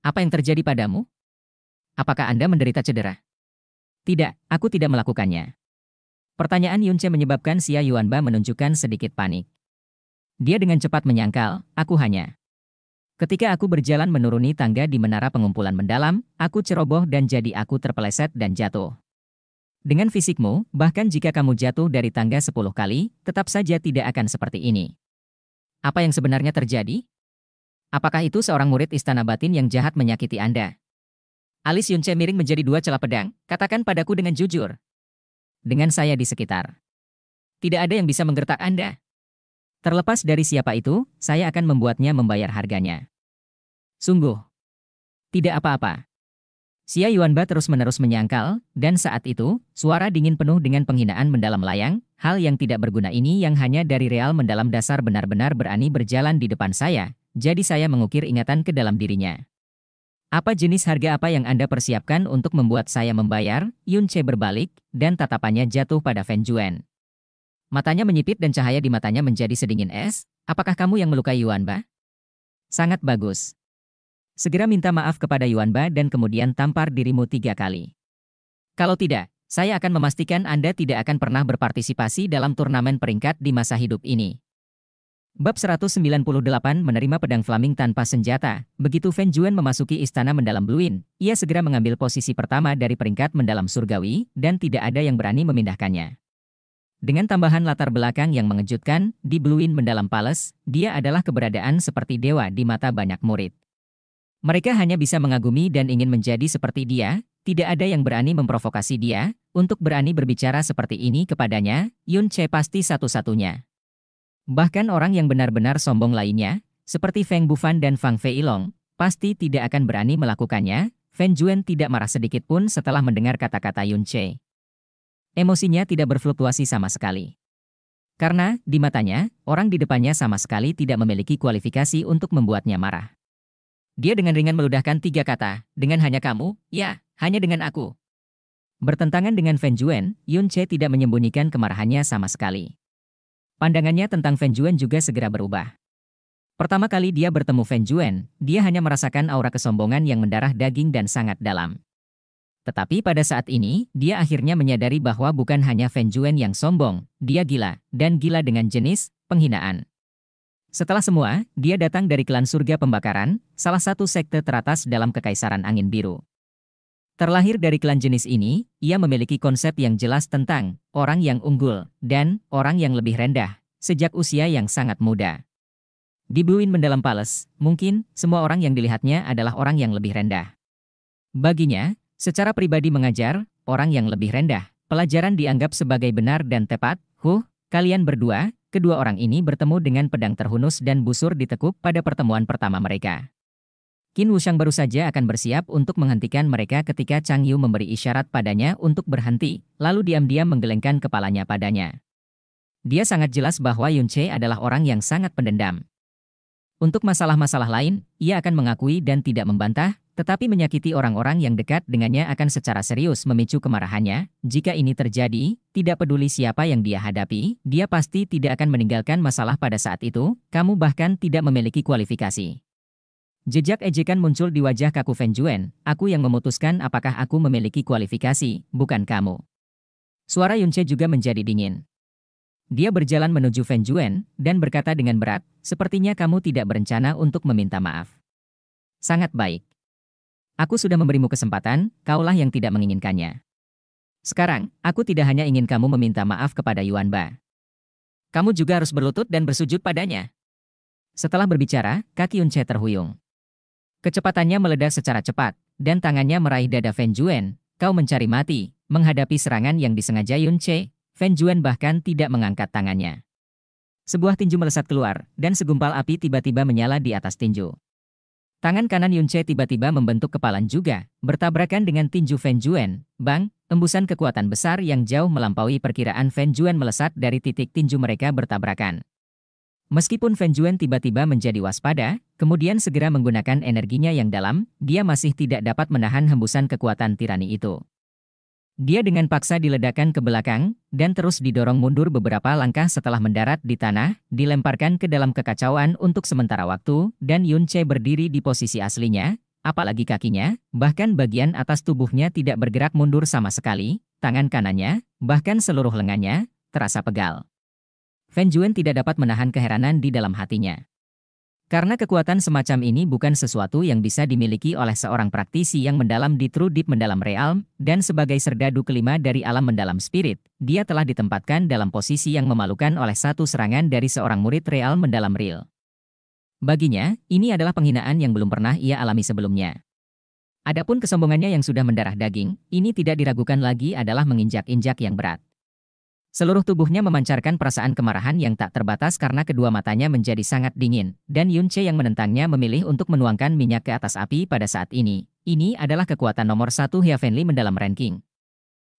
apa yang terjadi padamu? Apakah Anda menderita cedera? Tidak, aku tidak melakukannya. Pertanyaan Yun Che menyebabkan Xia Ba menunjukkan sedikit panik. Dia dengan cepat menyangkal, aku hanya. Ketika aku berjalan menuruni tangga di menara pengumpulan mendalam, aku ceroboh dan jadi aku terpeleset dan jatuh. Dengan fisikmu, bahkan jika kamu jatuh dari tangga 10 kali, tetap saja tidak akan seperti ini. Apa yang sebenarnya terjadi? Apakah itu seorang murid istana batin yang jahat menyakiti Anda? Alis Yunce miring menjadi dua celah pedang, katakan padaku dengan jujur. Dengan saya di sekitar. Tidak ada yang bisa menggertak Anda. Terlepas dari siapa itu, saya akan membuatnya membayar harganya. Sungguh. Tidak apa-apa. Xia Yuanba terus-menerus menyangkal, dan saat itu, suara dingin penuh dengan penghinaan mendalam layang, hal yang tidak berguna ini yang hanya dari real mendalam dasar benar-benar berani berjalan di depan saya, jadi saya mengukir ingatan ke dalam dirinya. Apa jenis harga apa yang Anda persiapkan untuk membuat saya membayar? Yun Che berbalik, dan tatapannya jatuh pada Fan Juan. Matanya menyipit dan cahaya di matanya menjadi sedingin es. Apakah kamu yang melukai Yuanba? Sangat bagus. Segera minta maaf kepada Yuan Yuanba dan kemudian tampar dirimu tiga kali. Kalau tidak, saya akan memastikan Anda tidak akan pernah berpartisipasi dalam turnamen peringkat di masa hidup ini. Bab 198 menerima pedang Flaming tanpa senjata. Begitu Feng Juan memasuki istana mendalam Bluin, ia segera mengambil posisi pertama dari peringkat mendalam surgawi dan tidak ada yang berani memindahkannya. Dengan tambahan latar belakang yang mengejutkan, di Bluin mendalam Palace, dia adalah keberadaan seperti dewa di mata banyak murid. Mereka hanya bisa mengagumi dan ingin menjadi seperti dia, tidak ada yang berani memprovokasi dia, untuk berani berbicara seperti ini kepadanya, Yun Che pasti satu-satunya. Bahkan orang yang benar-benar sombong lainnya, seperti Feng Bufan dan Fang Long, pasti tidak akan berani melakukannya, Feng Juan tidak marah sedikit pun setelah mendengar kata-kata Yun Che. Emosinya tidak berfluktuasi sama sekali. Karena, di matanya, orang di depannya sama sekali tidak memiliki kualifikasi untuk membuatnya marah. Dia dengan ringan meludahkan tiga kata, dengan hanya kamu, ya, hanya dengan aku. Bertentangan dengan Fan Juan, Yun Che tidak menyembunyikan kemarahannya sama sekali. Pandangannya tentang Fan Juan juga segera berubah. Pertama kali dia bertemu Fan Juan, dia hanya merasakan aura kesombongan yang mendarah daging dan sangat dalam. Tetapi pada saat ini, dia akhirnya menyadari bahwa bukan hanya Fan Juan yang sombong, dia gila, dan gila dengan jenis penghinaan. Setelah semua, dia datang dari klan surga pembakaran, salah satu sekte teratas dalam kekaisaran angin biru. Terlahir dari klan jenis ini, ia memiliki konsep yang jelas tentang orang yang unggul dan orang yang lebih rendah sejak usia yang sangat muda. Di Buin Mendalam Palace, mungkin semua orang yang dilihatnya adalah orang yang lebih rendah. Baginya, secara pribadi mengajar, orang yang lebih rendah, pelajaran dianggap sebagai benar dan tepat, huh, kalian berdua, kedua orang ini bertemu dengan pedang terhunus dan busur ditekuk pada pertemuan pertama mereka. Qin Wushang baru saja akan bersiap untuk menghentikan mereka ketika Chang Yu memberi isyarat padanya untuk berhenti, lalu diam-diam menggelengkan kepalanya padanya. Dia sangat jelas bahwa Yun Che adalah orang yang sangat pendendam. Untuk masalah-masalah lain, ia akan mengakui dan tidak membantah, tetapi menyakiti orang-orang yang dekat dengannya akan secara serius memicu kemarahannya. Jika ini terjadi, tidak peduli siapa yang dia hadapi, dia pasti tidak akan meninggalkan masalah pada saat itu, kamu bahkan tidak memiliki kualifikasi. Jejak ejekan muncul di wajah kaku Juen, aku yang memutuskan apakah aku memiliki kualifikasi, bukan kamu. Suara Yunce juga menjadi dingin. Dia berjalan menuju Feng Juan dan berkata dengan berat, sepertinya kamu tidak berencana untuk meminta maaf. Sangat baik. Aku sudah memberimu kesempatan, kaulah yang tidak menginginkannya. Sekarang, aku tidak hanya ingin kamu meminta maaf kepada Yuan Ba. Kamu juga harus berlutut dan bersujud padanya. Setelah berbicara, kaki Yun Che terhuyung. Kecepatannya meledak secara cepat, dan tangannya meraih dada Feng Juan. Kau mencari mati, menghadapi serangan yang disengaja Yun Che, Feng Juan bahkan tidak mengangkat tangannya. Sebuah tinju melesat keluar, dan segumpal api tiba-tiba menyala di atas tinju. Tangan kanan Yun Yunche tiba-tiba membentuk kepalan juga, bertabrakan dengan tinju Feng Juan, bang, embusan kekuatan besar yang jauh melampaui perkiraan Feng Juan melesat dari titik tinju mereka bertabrakan. Meskipun Feng Juan tiba-tiba menjadi waspada, kemudian segera menggunakan energinya yang dalam, dia masih tidak dapat menahan hembusan kekuatan tirani itu. Dia dengan paksa diledakkan ke belakang, dan terus didorong mundur beberapa langkah setelah mendarat di tanah, dilemparkan ke dalam kekacauan untuk sementara waktu, dan Yun Yunche berdiri di posisi aslinya, apalagi kakinya, bahkan bagian atas tubuhnya tidak bergerak mundur sama sekali, tangan kanannya, bahkan seluruh lengannya, terasa pegal. Fan Juen tidak dapat menahan keheranan di dalam hatinya. Karena kekuatan semacam ini bukan sesuatu yang bisa dimiliki oleh seorang praktisi yang mendalam di True Deep Mendalam Realm, dan sebagai serdadu kelima dari alam mendalam spirit, dia telah ditempatkan dalam posisi yang memalukan oleh satu serangan dari seorang murid Realm Mendalam Real. Baginya, ini adalah penghinaan yang belum pernah ia alami sebelumnya. Adapun kesombongannya yang sudah mendarah daging, ini tidak diragukan lagi adalah menginjak-injak yang berat. Seluruh tubuhnya memancarkan perasaan kemarahan yang tak terbatas karena kedua matanya menjadi sangat dingin, dan Yun Che yang menentangnya memilih untuk menuangkan minyak ke atas api pada saat ini. Ini adalah kekuatan nomor satu Heavenly mendalam ranking.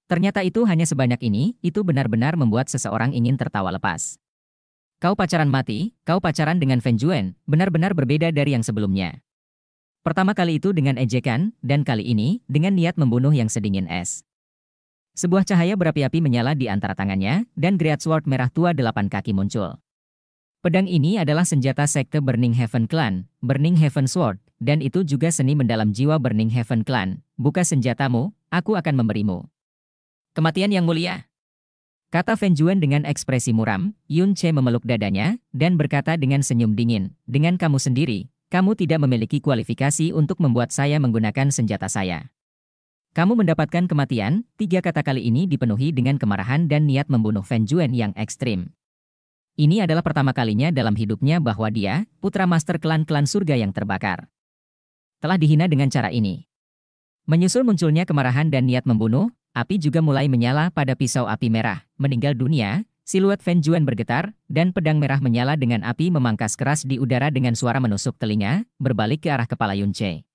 Ternyata itu hanya sebanyak ini, itu benar-benar membuat seseorang ingin tertawa lepas. Kau pacaran mati, kau pacaran dengan Fan Juan, benar-benar berbeda dari yang sebelumnya. Pertama kali itu dengan ejekan, dan kali ini, dengan niat membunuh yang sedingin es. Sebuah cahaya berapi-api menyala di antara tangannya, dan Great Sword merah tua delapan kaki muncul. Pedang ini adalah senjata sekte Burning Heaven Clan, Burning Heaven Sword, dan itu juga seni mendalam jiwa Burning Heaven Clan. Buka senjatamu, aku akan memberimu. Kematian yang mulia. Kata Fenjuan dengan ekspresi muram, Yun Che memeluk dadanya, dan berkata dengan senyum dingin, dengan kamu sendiri, kamu tidak memiliki kualifikasi untuk membuat saya menggunakan senjata saya. Kamu mendapatkan kematian, tiga kata kali ini dipenuhi dengan kemarahan dan niat membunuh Fan Juan yang ekstrim. Ini adalah pertama kalinya dalam hidupnya bahwa dia, putra master klan-klan surga yang terbakar. Telah dihina dengan cara ini. Menyusul munculnya kemarahan dan niat membunuh, api juga mulai menyala pada pisau api merah, meninggal dunia, siluet Fan Juan bergetar, dan pedang merah menyala dengan api memangkas keras di udara dengan suara menusuk telinga, berbalik ke arah kepala Yun Che.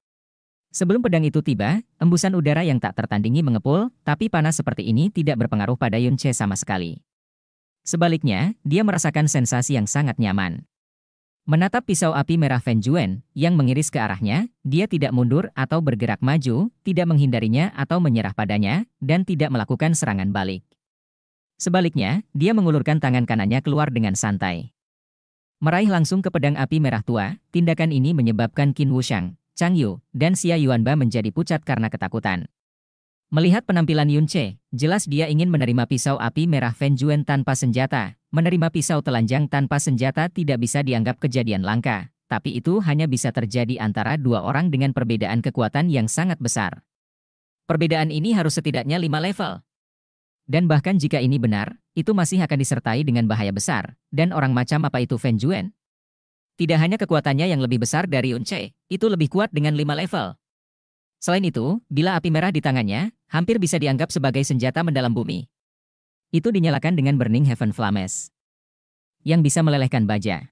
Sebelum pedang itu tiba, embusan udara yang tak tertandingi mengepul, tapi panas seperti ini tidak berpengaruh pada Yunche sama sekali. Sebaliknya, dia merasakan sensasi yang sangat nyaman. Menatap pisau api merah Feng Juen yang mengiris ke arahnya, dia tidak mundur atau bergerak maju, tidak menghindarinya atau menyerah padanya, dan tidak melakukan serangan balik. Sebaliknya, dia mengulurkan tangan kanannya keluar dengan santai. Meraih langsung ke pedang api merah tua, tindakan ini menyebabkan Qin Wushang, Chang Yu, dan Xia Yuanba menjadi pucat karena ketakutan. Melihat penampilan Yun Che, jelas dia ingin menerima pisau api merah Fen Juan tanpa senjata. Menerima pisau telanjang tanpa senjata tidak bisa dianggap kejadian langka, tapi itu hanya bisa terjadi antara dua orang dengan perbedaan kekuatan yang sangat besar. Perbedaan ini harus setidaknya lima level. Dan bahkan jika ini benar, itu masih akan disertai dengan bahaya besar. Dan orang macam apa itu Fen Juan? Tidak hanya kekuatannya yang lebih besar dari Unce, itu lebih kuat dengan lima level. Selain itu, bila api merah di tangannya, hampir bisa dianggap sebagai senjata mendalam bumi. Itu dinyalakan dengan Burning Heaven Flames. Yang bisa melelehkan baja.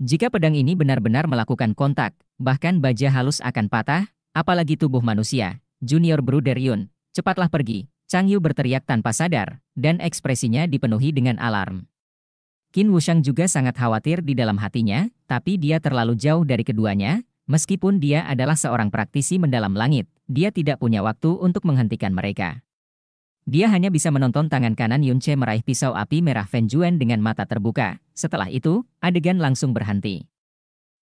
Jika pedang ini benar-benar melakukan kontak, bahkan baja halus akan patah, apalagi tubuh manusia. Junior Yun, cepatlah pergi. Chang Yu berteriak tanpa sadar, dan ekspresinya dipenuhi dengan alarm. Qin Wushang juga sangat khawatir di dalam hatinya, tapi dia terlalu jauh dari keduanya, meskipun dia adalah seorang praktisi mendalam langit, dia tidak punya waktu untuk menghentikan mereka. Dia hanya bisa menonton tangan kanan Yunche meraih pisau api merah Fenjuan dengan mata terbuka. Setelah itu, adegan langsung berhenti.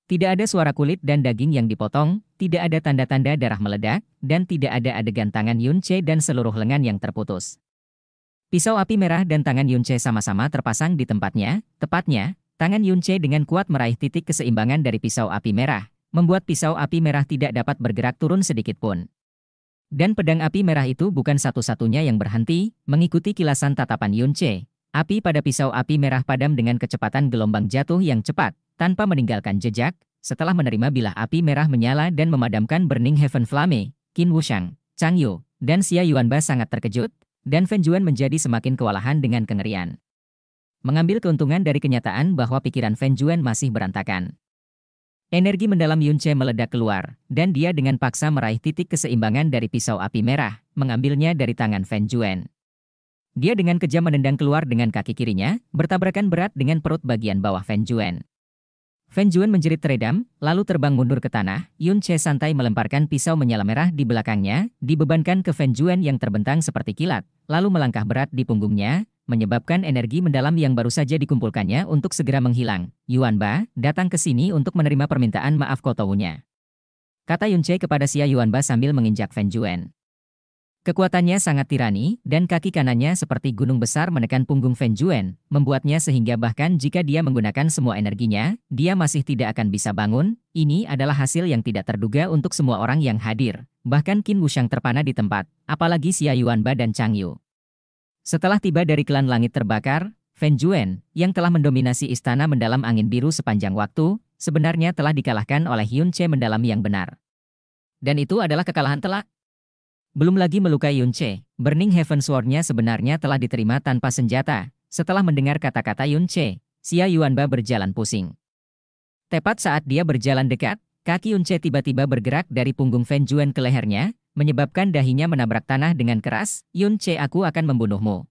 Tidak ada suara kulit dan daging yang dipotong, tidak ada tanda-tanda darah meledak, dan tidak ada adegan tangan Yunche dan seluruh lengan yang terputus. Pisau api merah dan tangan Yunche sama-sama terpasang di tempatnya, tepatnya, Tangan Yun Che dengan kuat meraih titik keseimbangan dari pisau api merah, membuat pisau api merah tidak dapat bergerak turun sedikit pun. Dan pedang api merah itu bukan satu-satunya yang berhenti, mengikuti kilasan tatapan Yun Che. Api pada pisau api merah padam dengan kecepatan gelombang jatuh yang cepat, tanpa meninggalkan jejak, setelah menerima bilah api merah menyala dan memadamkan Burning Heaven Flame, Qin Wushang, Chang Yu, dan Xia Yuanba sangat terkejut, dan Fen Juan menjadi semakin kewalahan dengan kengerian mengambil keuntungan dari kenyataan bahwa pikiran Fan Juan masih berantakan. Energi mendalam Yun Yunche meledak keluar, dan dia dengan paksa meraih titik keseimbangan dari pisau api merah, mengambilnya dari tangan Fan Juan. Dia dengan kejam menendang keluar dengan kaki kirinya, bertabrakan berat dengan perut bagian bawah Fan Juan. Fan Juan menjerit teredam, lalu terbang mundur ke tanah, Yun Che santai melemparkan pisau menyala merah di belakangnya, dibebankan ke Fan Juan yang terbentang seperti kilat, lalu melangkah berat di punggungnya, menyebabkan energi mendalam yang baru saja dikumpulkannya untuk segera menghilang. Yuan Ba datang ke sini untuk menerima permintaan maaf Kotounya. Kata Yun kepada Xia Yuan Ba sambil menginjak Fan Juan. Kekuatannya sangat tirani, dan kaki kanannya seperti gunung besar menekan punggung Fan Juan, membuatnya sehingga bahkan jika dia menggunakan semua energinya, dia masih tidak akan bisa bangun. Ini adalah hasil yang tidak terduga untuk semua orang yang hadir. Bahkan Qin Wushang terpana di tempat, apalagi Xia Yuan Ba dan Chang Yu. Setelah tiba dari klan langit terbakar, Fen Juan, yang telah mendominasi istana mendalam angin biru sepanjang waktu, sebenarnya telah dikalahkan oleh Yun Che mendalam yang benar. Dan itu adalah kekalahan telak. Belum lagi melukai Yun Che, Burning Heaven Sword-nya sebenarnya telah diterima tanpa senjata. Setelah mendengar kata-kata Yun Che, Xia Yuanba berjalan pusing. Tepat saat dia berjalan dekat, kaki Yun Che tiba-tiba bergerak dari punggung Fen Juan ke lehernya, menyebabkan dahinya menabrak tanah dengan keras, Yun Che aku akan membunuhmu.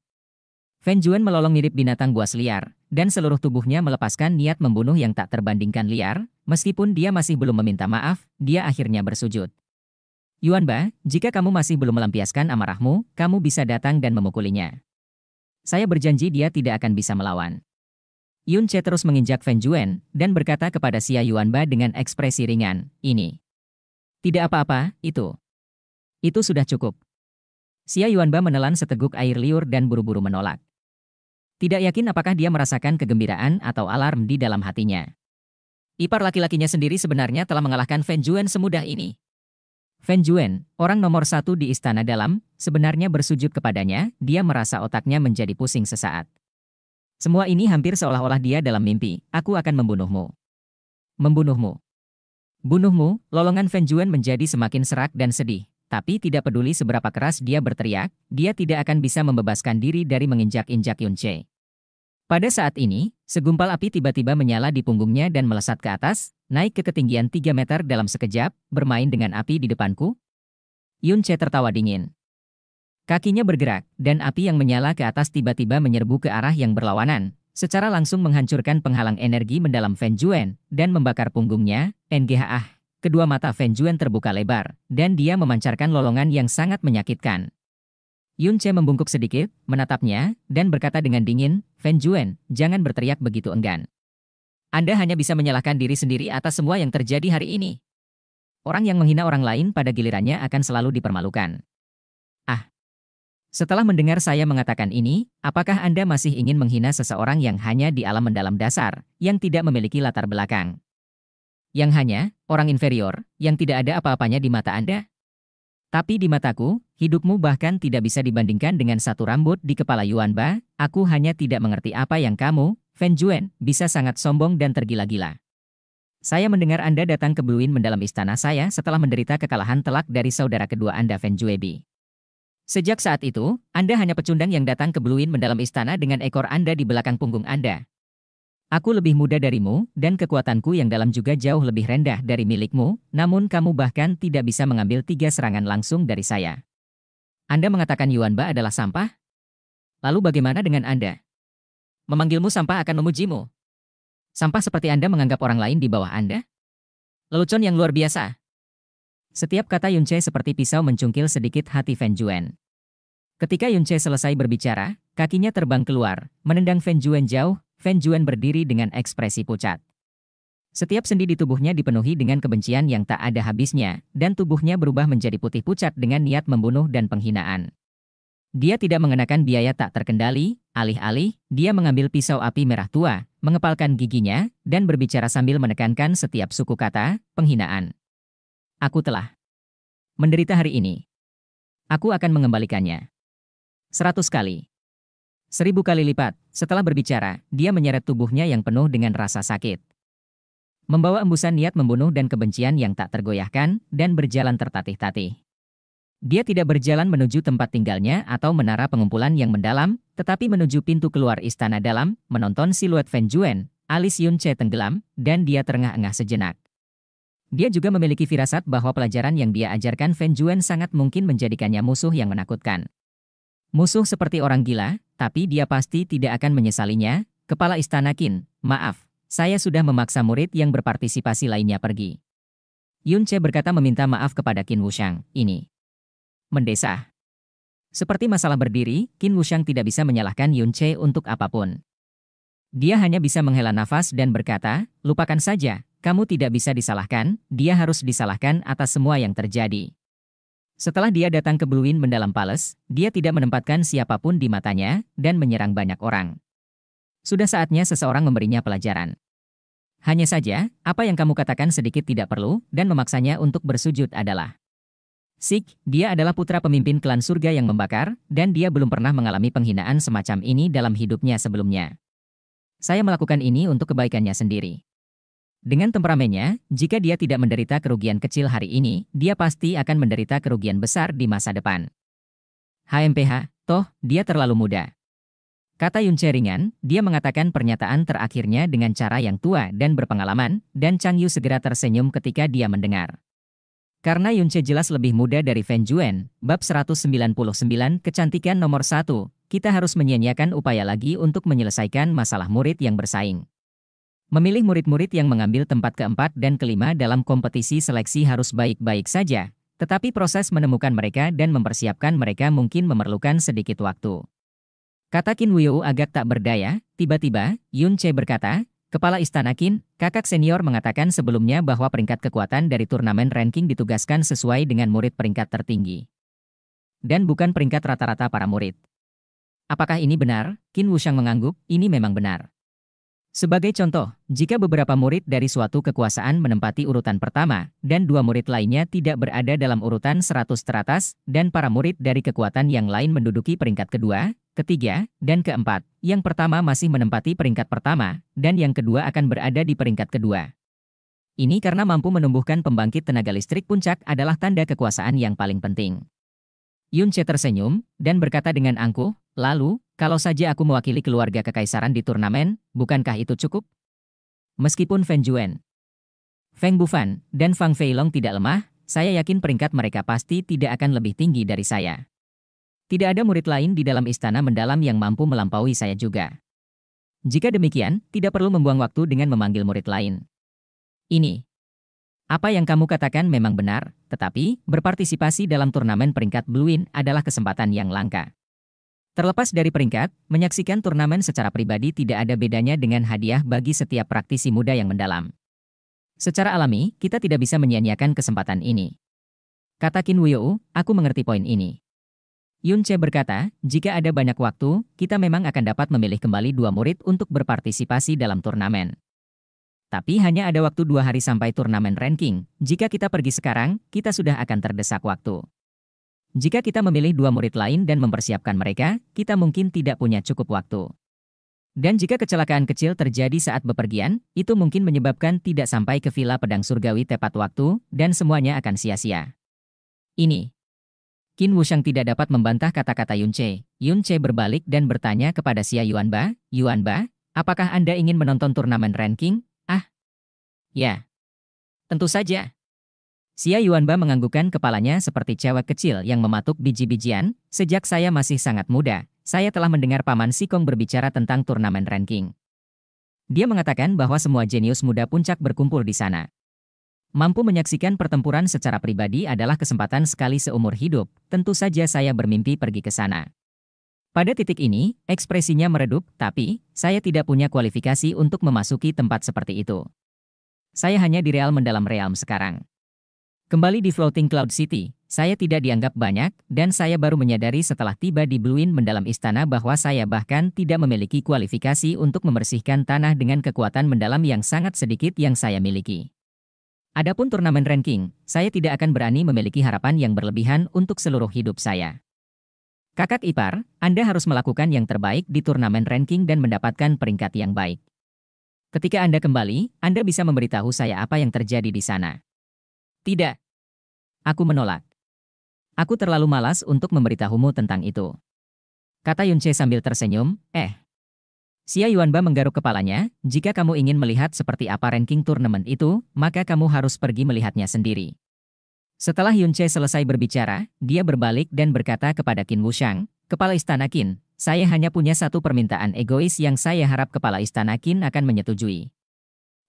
Fan Juan melolong mirip binatang buas liar, dan seluruh tubuhnya melepaskan niat membunuh yang tak terbandingkan liar, meskipun dia masih belum meminta maaf, dia akhirnya bersujud. Yuan Ba, jika kamu masih belum melampiaskan amarahmu, kamu bisa datang dan memukulinya. Saya berjanji dia tidak akan bisa melawan. Yun Che terus menginjak Fan Juan dan berkata kepada Xia Yuan Ba dengan ekspresi ringan, ini. Tidak apa-apa, itu. Itu sudah cukup. Xia Yuanba menelan seteguk air liur dan buru-buru menolak. Tidak yakin apakah dia merasakan kegembiraan atau alarm di dalam hatinya. Ipar laki-lakinya sendiri sebenarnya telah mengalahkan Fan Juan semudah ini. Fan Juan, orang nomor satu di istana dalam, sebenarnya bersujud kepadanya, dia merasa otaknya menjadi pusing sesaat. Semua ini hampir seolah-olah dia dalam mimpi, aku akan membunuhmu. Membunuhmu. Bunuhmu, lolongan Fan Juan menjadi semakin serak dan sedih. Tapi tidak peduli seberapa keras dia berteriak, dia tidak akan bisa membebaskan diri dari menginjak-injak Yun Yunche. Pada saat ini, segumpal api tiba-tiba menyala di punggungnya dan melesat ke atas, naik ke ketinggian 3 meter dalam sekejap, bermain dengan api di depanku. Yun Yunche tertawa dingin. Kakinya bergerak, dan api yang menyala ke atas tiba-tiba menyerbu ke arah yang berlawanan, secara langsung menghancurkan penghalang energi mendalam Fen Juen, dan membakar punggungnya, NGHAH. Kedua mata Feng Juan terbuka lebar, dan dia memancarkan lolongan yang sangat menyakitkan. Yun Che membungkuk sedikit, menatapnya, dan berkata dengan dingin, Feng Juan, jangan berteriak begitu enggan. Anda hanya bisa menyalahkan diri sendiri atas semua yang terjadi hari ini. Orang yang menghina orang lain pada gilirannya akan selalu dipermalukan. Ah. Setelah mendengar saya mengatakan ini, apakah Anda masih ingin menghina seseorang yang hanya di alam mendalam dasar, yang tidak memiliki latar belakang? yang hanya orang inferior yang tidak ada apa-apanya di mata Anda. Tapi di mataku, hidupmu bahkan tidak bisa dibandingkan dengan satu rambut di kepala Yuan Ba. Aku hanya tidak mengerti apa yang kamu, Fen Juen, bisa sangat sombong dan tergila-gila. Saya mendengar Anda datang ke Bluin mendalam istana saya setelah menderita kekalahan telak dari saudara kedua Anda Fen Juebi. Sejak saat itu, Anda hanya pecundang yang datang ke Bluin mendalam istana dengan ekor Anda di belakang punggung Anda. Aku lebih muda darimu, dan kekuatanku yang dalam juga jauh lebih rendah dari milikmu, namun kamu bahkan tidak bisa mengambil tiga serangan langsung dari saya. Anda mengatakan Yuanba adalah sampah? Lalu bagaimana dengan Anda? Memanggilmu sampah akan memujimu. Sampah seperti Anda menganggap orang lain di bawah Anda? Lelucon yang luar biasa. Setiap kata Yunche seperti pisau mencungkil sedikit hati Fan Juan. Ketika Yunche selesai berbicara, kakinya terbang keluar, menendang Fan Juan jauh, Fan Juan berdiri dengan ekspresi pucat. Setiap sendi di tubuhnya dipenuhi dengan kebencian yang tak ada habisnya, dan tubuhnya berubah menjadi putih pucat dengan niat membunuh dan penghinaan. Dia tidak mengenakan biaya tak terkendali, alih-alih, dia mengambil pisau api merah tua, mengepalkan giginya, dan berbicara sambil menekankan setiap suku kata, penghinaan. Aku telah menderita hari ini. Aku akan mengembalikannya. Seratus kali. Seribu kali lipat, setelah berbicara, dia menyeret tubuhnya yang penuh dengan rasa sakit. Membawa embusan niat membunuh dan kebencian yang tak tergoyahkan, dan berjalan tertatih-tatih. Dia tidak berjalan menuju tempat tinggalnya atau menara pengumpulan yang mendalam, tetapi menuju pintu keluar istana dalam, menonton siluet Fan Juen, alis Yun Che tenggelam, dan dia terengah-engah sejenak. Dia juga memiliki firasat bahwa pelajaran yang dia ajarkan Fan Juen sangat mungkin menjadikannya musuh yang menakutkan. Musuh seperti orang gila, tapi dia pasti tidak akan menyesalinya, Kepala Istana Qin, maaf, saya sudah memaksa murid yang berpartisipasi lainnya pergi. Yun Che berkata meminta maaf kepada Qin Wushang, ini. Mendesah. Seperti masalah berdiri, Qin Wushang tidak bisa menyalahkan Yun Che untuk apapun. Dia hanya bisa menghela nafas dan berkata, lupakan saja, kamu tidak bisa disalahkan, dia harus disalahkan atas semua yang terjadi. Setelah dia datang ke Bluin mendalam Palace, dia tidak menempatkan siapapun di matanya dan menyerang banyak orang. Sudah saatnya seseorang memberinya pelajaran. Hanya saja, apa yang kamu katakan sedikit tidak perlu dan memaksanya untuk bersujud adalah Sik, dia adalah putra pemimpin klan surga yang membakar, dan dia belum pernah mengalami penghinaan semacam ini dalam hidupnya sebelumnya. Saya melakukan ini untuk kebaikannya sendiri. Dengan temperamennya, jika dia tidak menderita kerugian kecil hari ini, dia pasti akan menderita kerugian besar di masa depan. HMPH, toh, dia terlalu muda. Kata Yunche ringan, dia mengatakan pernyataan terakhirnya dengan cara yang tua dan berpengalaman, dan Chang Yu segera tersenyum ketika dia mendengar. Karena Yunche jelas lebih muda dari Fan Juan, bab 199 kecantikan nomor Satu, kita harus menyanyiakan upaya lagi untuk menyelesaikan masalah murid yang bersaing. Memilih murid-murid yang mengambil tempat keempat dan kelima dalam kompetisi seleksi harus baik-baik saja, tetapi proses menemukan mereka dan mempersiapkan mereka mungkin memerlukan sedikit waktu. Kata Kin Wuyou agak tak berdaya, tiba-tiba, Yun Che berkata, Kepala Istana Kin, kakak senior mengatakan sebelumnya bahwa peringkat kekuatan dari turnamen ranking ditugaskan sesuai dengan murid peringkat tertinggi. Dan bukan peringkat rata-rata para murid. Apakah ini benar? Kin Wushang mengangguk, ini memang benar. Sebagai contoh, jika beberapa murid dari suatu kekuasaan menempati urutan pertama, dan dua murid lainnya tidak berada dalam urutan 100 teratas, dan para murid dari kekuatan yang lain menduduki peringkat kedua, ketiga, dan keempat, yang pertama masih menempati peringkat pertama, dan yang kedua akan berada di peringkat kedua. Ini karena mampu menumbuhkan pembangkit tenaga listrik puncak adalah tanda kekuasaan yang paling penting. Yunche tersenyum, dan berkata dengan angkuh, lalu, kalau saja aku mewakili keluarga kekaisaran di turnamen, bukankah itu cukup? Meskipun Feng Juan, Feng Bufan, dan Fang Feilong tidak lemah, saya yakin peringkat mereka pasti tidak akan lebih tinggi dari saya. Tidak ada murid lain di dalam istana mendalam yang mampu melampaui saya juga. Jika demikian, tidak perlu membuang waktu dengan memanggil murid lain. Ini. Apa yang kamu katakan memang benar, tetapi berpartisipasi dalam turnamen peringkat Blue Win adalah kesempatan yang langka. Terlepas dari peringkat, menyaksikan turnamen secara pribadi tidak ada bedanya dengan hadiah bagi setiap praktisi muda yang mendalam. Secara alami, kita tidak bisa menyia-nyiakan kesempatan ini. Kata Kin Wuyou, aku mengerti poin ini. Yun Che berkata, jika ada banyak waktu, kita memang akan dapat memilih kembali dua murid untuk berpartisipasi dalam turnamen. Tapi hanya ada waktu dua hari sampai turnamen ranking, jika kita pergi sekarang, kita sudah akan terdesak waktu. Jika kita memilih dua murid lain dan mempersiapkan mereka, kita mungkin tidak punya cukup waktu. Dan jika kecelakaan kecil terjadi saat bepergian, itu mungkin menyebabkan tidak sampai ke Villa Pedang Surgawi tepat waktu, dan semuanya akan sia-sia. Ini. Qin Wusheng tidak dapat membantah kata-kata Yun Che. Yun Che berbalik dan bertanya kepada Xia Yuan Ba, apakah Anda ingin menonton turnamen ranking? Ah. Ya. Tentu saja. Xia Yuanba menganggukkan kepalanya seperti cewek kecil yang mematuk biji-bijian, sejak saya masih sangat muda, saya telah mendengar Paman Sikong berbicara tentang turnamen ranking. Dia mengatakan bahwa semua jenius muda puncak berkumpul di sana. Mampu menyaksikan pertempuran secara pribadi adalah kesempatan sekali seumur hidup, tentu saja saya bermimpi pergi ke sana. Pada titik ini, ekspresinya meredup, tapi, saya tidak punya kualifikasi untuk memasuki tempat seperti itu. Saya hanya di real mendalam realm sekarang. Kembali di Floating Cloud City, saya tidak dianggap banyak, dan saya baru menyadari setelah tiba di Bluin mendalam istana bahwa saya bahkan tidak memiliki kualifikasi untuk membersihkan tanah dengan kekuatan mendalam yang sangat sedikit yang saya miliki. Adapun turnamen ranking, saya tidak akan berani memiliki harapan yang berlebihan untuk seluruh hidup saya. Kakak ipar, Anda harus melakukan yang terbaik di turnamen ranking dan mendapatkan peringkat yang baik. Ketika Anda kembali, Anda bisa memberitahu saya apa yang terjadi di sana. Tidak. Aku menolak. Aku terlalu malas untuk memberitahumu tentang itu. Kata Yunche sambil tersenyum, eh. Xia Yuanba menggaruk kepalanya, jika kamu ingin melihat seperti apa ranking turnamen itu, maka kamu harus pergi melihatnya sendiri. Setelah Yunche selesai berbicara, dia berbalik dan berkata kepada Qin Wushang, Kepala Istana Qin, saya hanya punya satu permintaan egois yang saya harap Kepala Istana Qin akan menyetujui.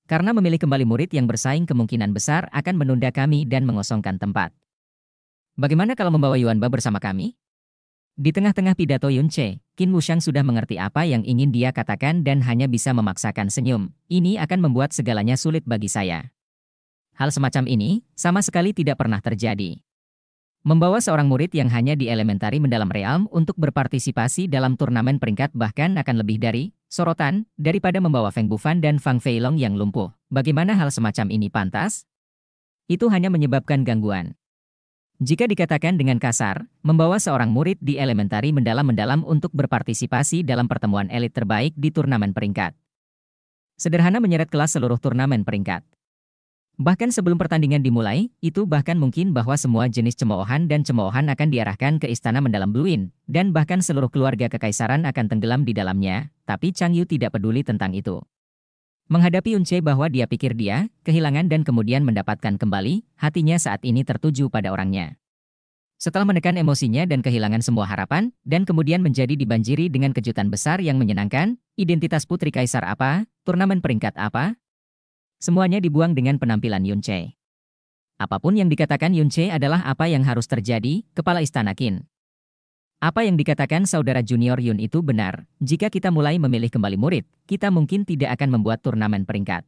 Karena memilih kembali murid yang bersaing kemungkinan besar akan menunda kami dan mengosongkan tempat. Bagaimana kalau membawa Yuanba bersama kami? Di tengah-tengah pidato Yun Che, Qin Wushang sudah mengerti apa yang ingin dia katakan dan hanya bisa memaksakan senyum. Ini akan membuat segalanya sulit bagi saya. Hal semacam ini sama sekali tidak pernah terjadi. Membawa seorang murid yang hanya di elementari mendalam realm untuk berpartisipasi dalam turnamen peringkat bahkan akan lebih dari Sorotan, daripada membawa Feng Bufan dan Fang Feilong yang lumpuh, bagaimana hal semacam ini pantas? Itu hanya menyebabkan gangguan. Jika dikatakan dengan kasar, membawa seorang murid di elementari mendalam-mendalam untuk berpartisipasi dalam pertemuan elit terbaik di turnamen peringkat. Sederhana menyeret kelas seluruh turnamen peringkat. Bahkan sebelum pertandingan dimulai, itu bahkan mungkin bahwa semua jenis cemoohan dan cemoohan akan diarahkan ke istana mendalam Bluin, dan bahkan seluruh keluarga kekaisaran akan tenggelam di dalamnya, tapi Chang Yu tidak peduli tentang itu. Menghadapi Yun Che bahwa dia pikir dia, kehilangan dan kemudian mendapatkan kembali, hatinya saat ini tertuju pada orangnya. Setelah menekan emosinya dan kehilangan semua harapan, dan kemudian menjadi dibanjiri dengan kejutan besar yang menyenangkan, identitas putri kaisar apa, turnamen peringkat apa, Semuanya dibuang dengan penampilan Yun Che. Apapun yang dikatakan Yun Che adalah apa yang harus terjadi, kepala istana Qin. Apa yang dikatakan saudara junior Yun itu benar, jika kita mulai memilih kembali murid, kita mungkin tidak akan membuat turnamen peringkat.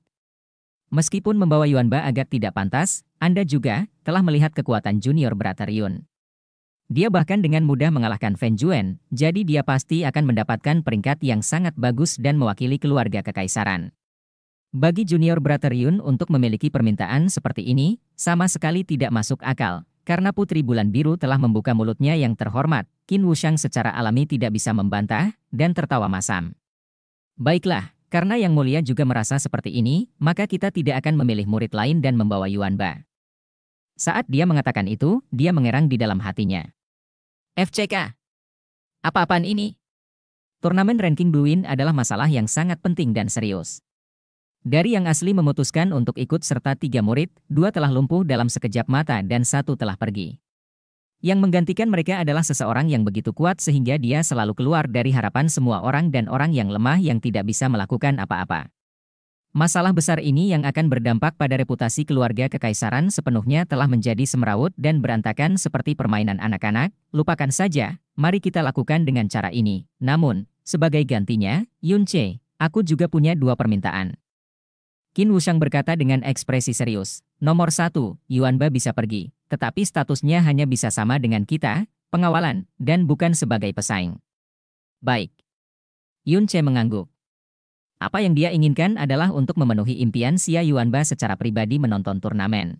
Meskipun membawa Yuan Ba agak tidak pantas, Anda juga telah melihat kekuatan junior brother Yun. Dia bahkan dengan mudah mengalahkan Feng Juan, jadi dia pasti akan mendapatkan peringkat yang sangat bagus dan mewakili keluarga kekaisaran. Bagi junior Brateriun untuk memiliki permintaan seperti ini, sama sekali tidak masuk akal, karena Putri Bulan Biru telah membuka mulutnya yang terhormat, Qin Wushang secara alami tidak bisa membantah, dan tertawa masam. Baiklah, karena yang mulia juga merasa seperti ini, maka kita tidak akan memilih murid lain dan membawa Yuan Ba. Saat dia mengatakan itu, dia mengerang di dalam hatinya. FCK! Apa-apaan ini? Turnamen ranking Bluin adalah masalah yang sangat penting dan serius. Dari yang asli memutuskan untuk ikut serta tiga murid, dua telah lumpuh dalam sekejap mata dan satu telah pergi. Yang menggantikan mereka adalah seseorang yang begitu kuat sehingga dia selalu keluar dari harapan semua orang dan orang yang lemah yang tidak bisa melakukan apa-apa. Masalah besar ini yang akan berdampak pada reputasi keluarga kekaisaran sepenuhnya telah menjadi semeraut dan berantakan seperti permainan anak-anak, lupakan saja, mari kita lakukan dengan cara ini. Namun, sebagai gantinya, Yun Che, aku juga punya dua permintaan. Qin Wushang berkata dengan ekspresi serius, nomor satu, Yuan Ba bisa pergi, tetapi statusnya hanya bisa sama dengan kita, pengawalan, dan bukan sebagai pesaing. Baik. Yun Che mengangguk. Apa yang dia inginkan adalah untuk memenuhi impian Xia Yuanba secara pribadi menonton turnamen.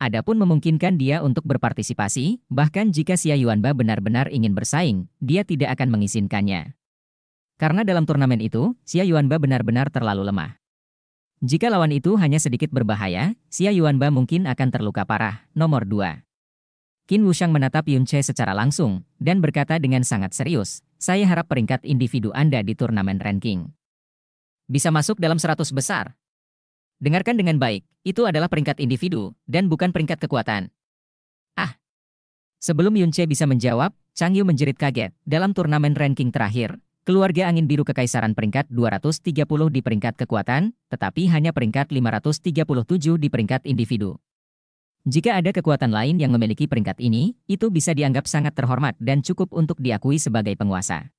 Adapun memungkinkan dia untuk berpartisipasi, bahkan jika Xia Yuanba benar-benar ingin bersaing, dia tidak akan mengizinkannya. Karena dalam turnamen itu, Xia Yuanba benar-benar terlalu lemah. Jika lawan itu hanya sedikit berbahaya, Xia Yuanba mungkin akan terluka parah. Nomor 2. Qin Wushang menatap Yun Che secara langsung, dan berkata dengan sangat serius, saya harap peringkat individu Anda di turnamen ranking. Bisa masuk dalam 100 besar. Dengarkan dengan baik, itu adalah peringkat individu, dan bukan peringkat kekuatan. Ah! Sebelum Yun Che bisa menjawab, Chang Yu menjerit kaget, dalam turnamen ranking terakhir, Keluarga Angin Biru Kekaisaran peringkat 230 di peringkat kekuatan, tetapi hanya peringkat 537 di peringkat individu. Jika ada kekuatan lain yang memiliki peringkat ini, itu bisa dianggap sangat terhormat dan cukup untuk diakui sebagai penguasa.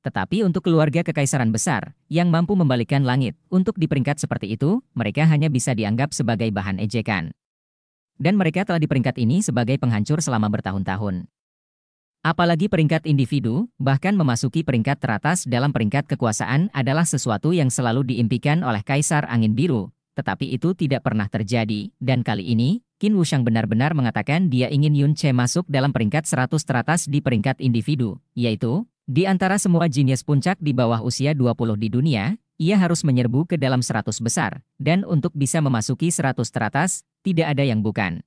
Tetapi untuk keluarga kekaisaran besar, yang mampu membalikkan langit, untuk diperingkat seperti itu, mereka hanya bisa dianggap sebagai bahan ejekan. Dan mereka telah diperingkat ini sebagai penghancur selama bertahun-tahun. Apalagi peringkat individu, bahkan memasuki peringkat teratas dalam peringkat kekuasaan adalah sesuatu yang selalu diimpikan oleh Kaisar Angin Biru, tetapi itu tidak pernah terjadi, dan kali ini, Qin Wushang benar-benar mengatakan dia ingin Yun Che masuk dalam peringkat 100 teratas di peringkat individu, yaitu, di antara semua jenis puncak di bawah usia 20 di dunia, ia harus menyerbu ke dalam 100 besar, dan untuk bisa memasuki 100 teratas, tidak ada yang bukan.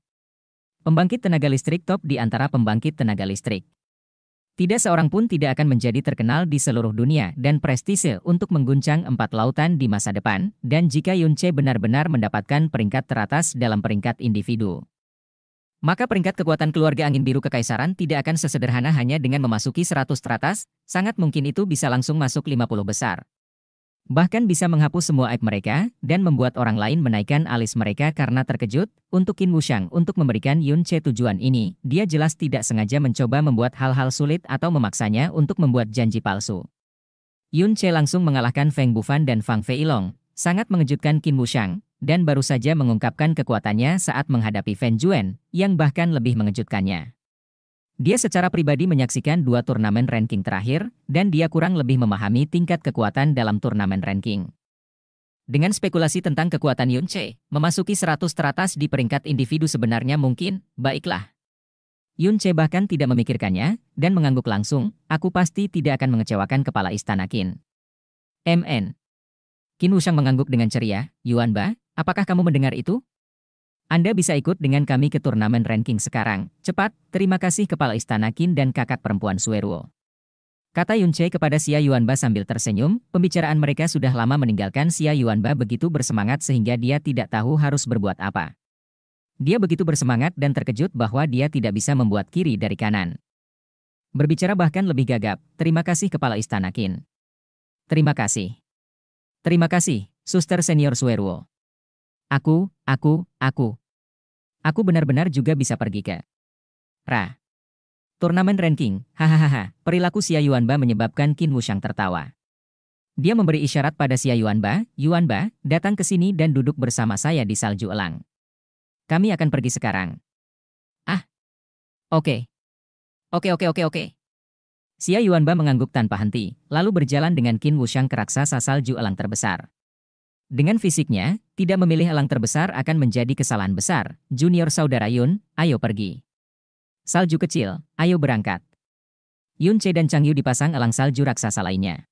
Pembangkit tenaga listrik top di antara pembangkit tenaga listrik. Tidak seorang pun tidak akan menjadi terkenal di seluruh dunia dan prestise untuk mengguncang empat lautan di masa depan, dan jika Yunche benar-benar mendapatkan peringkat teratas dalam peringkat individu. Maka peringkat kekuatan keluarga angin biru kekaisaran tidak akan sesederhana hanya dengan memasuki 100 teratas, sangat mungkin itu bisa langsung masuk 50 besar. Bahkan bisa menghapus semua aib mereka dan membuat orang lain menaikkan alis mereka karena terkejut. Untuk Kim Wushang untuk memberikan Yun Che tujuan ini, dia jelas tidak sengaja mencoba membuat hal-hal sulit atau memaksanya untuk membuat janji palsu. Yun Che langsung mengalahkan Feng Bufan dan Fang Fei Long, sangat mengejutkan Kim Wushang, dan baru saja mengungkapkan kekuatannya saat menghadapi Feng Juan, yang bahkan lebih mengejutkannya. Dia secara pribadi menyaksikan dua turnamen ranking terakhir, dan dia kurang lebih memahami tingkat kekuatan dalam turnamen ranking. Dengan spekulasi tentang kekuatan Yun Che, memasuki 100 teratas di peringkat individu sebenarnya mungkin, baiklah. Yun Che bahkan tidak memikirkannya, dan mengangguk langsung, aku pasti tidak akan mengecewakan kepala istana Kin. MN. Qin Wushang mengangguk dengan ceria, Yuan Ba, apakah kamu mendengar itu? Anda bisa ikut dengan kami ke turnamen ranking sekarang. Cepat, terima kasih Kepala Istana Qin dan kakak perempuan Sueruo. Kata Yunche kepada Xia Yuanba sambil tersenyum, pembicaraan mereka sudah lama meninggalkan Xia Yuanba begitu bersemangat sehingga dia tidak tahu harus berbuat apa. Dia begitu bersemangat dan terkejut bahwa dia tidak bisa membuat kiri dari kanan. Berbicara bahkan lebih gagap, terima kasih Kepala Istana Qin. Terima kasih. Terima kasih, Suster Senior Sueruo. Aku, aku, aku. Aku benar-benar juga bisa pergi ke Ra. Turnamen ranking, hahaha, perilaku Xia Yuanba menyebabkan Qin Wushang tertawa. Dia memberi isyarat pada Xia Yuanba, Yuanba, datang ke sini dan duduk bersama saya di salju elang. Kami akan pergi sekarang. Ah. Oke. Okay. Oke okay, oke okay, oke oke. Xia Yuanba mengangguk tanpa henti, lalu berjalan dengan Qin Wushang ke raksasa salju elang terbesar. Dengan fisiknya, tidak memilih elang terbesar akan menjadi kesalahan besar. Junior saudara Yun, ayo pergi. Salju kecil, ayo berangkat. Yun Che dan Chang Yu dipasang elang salju raksasa lainnya.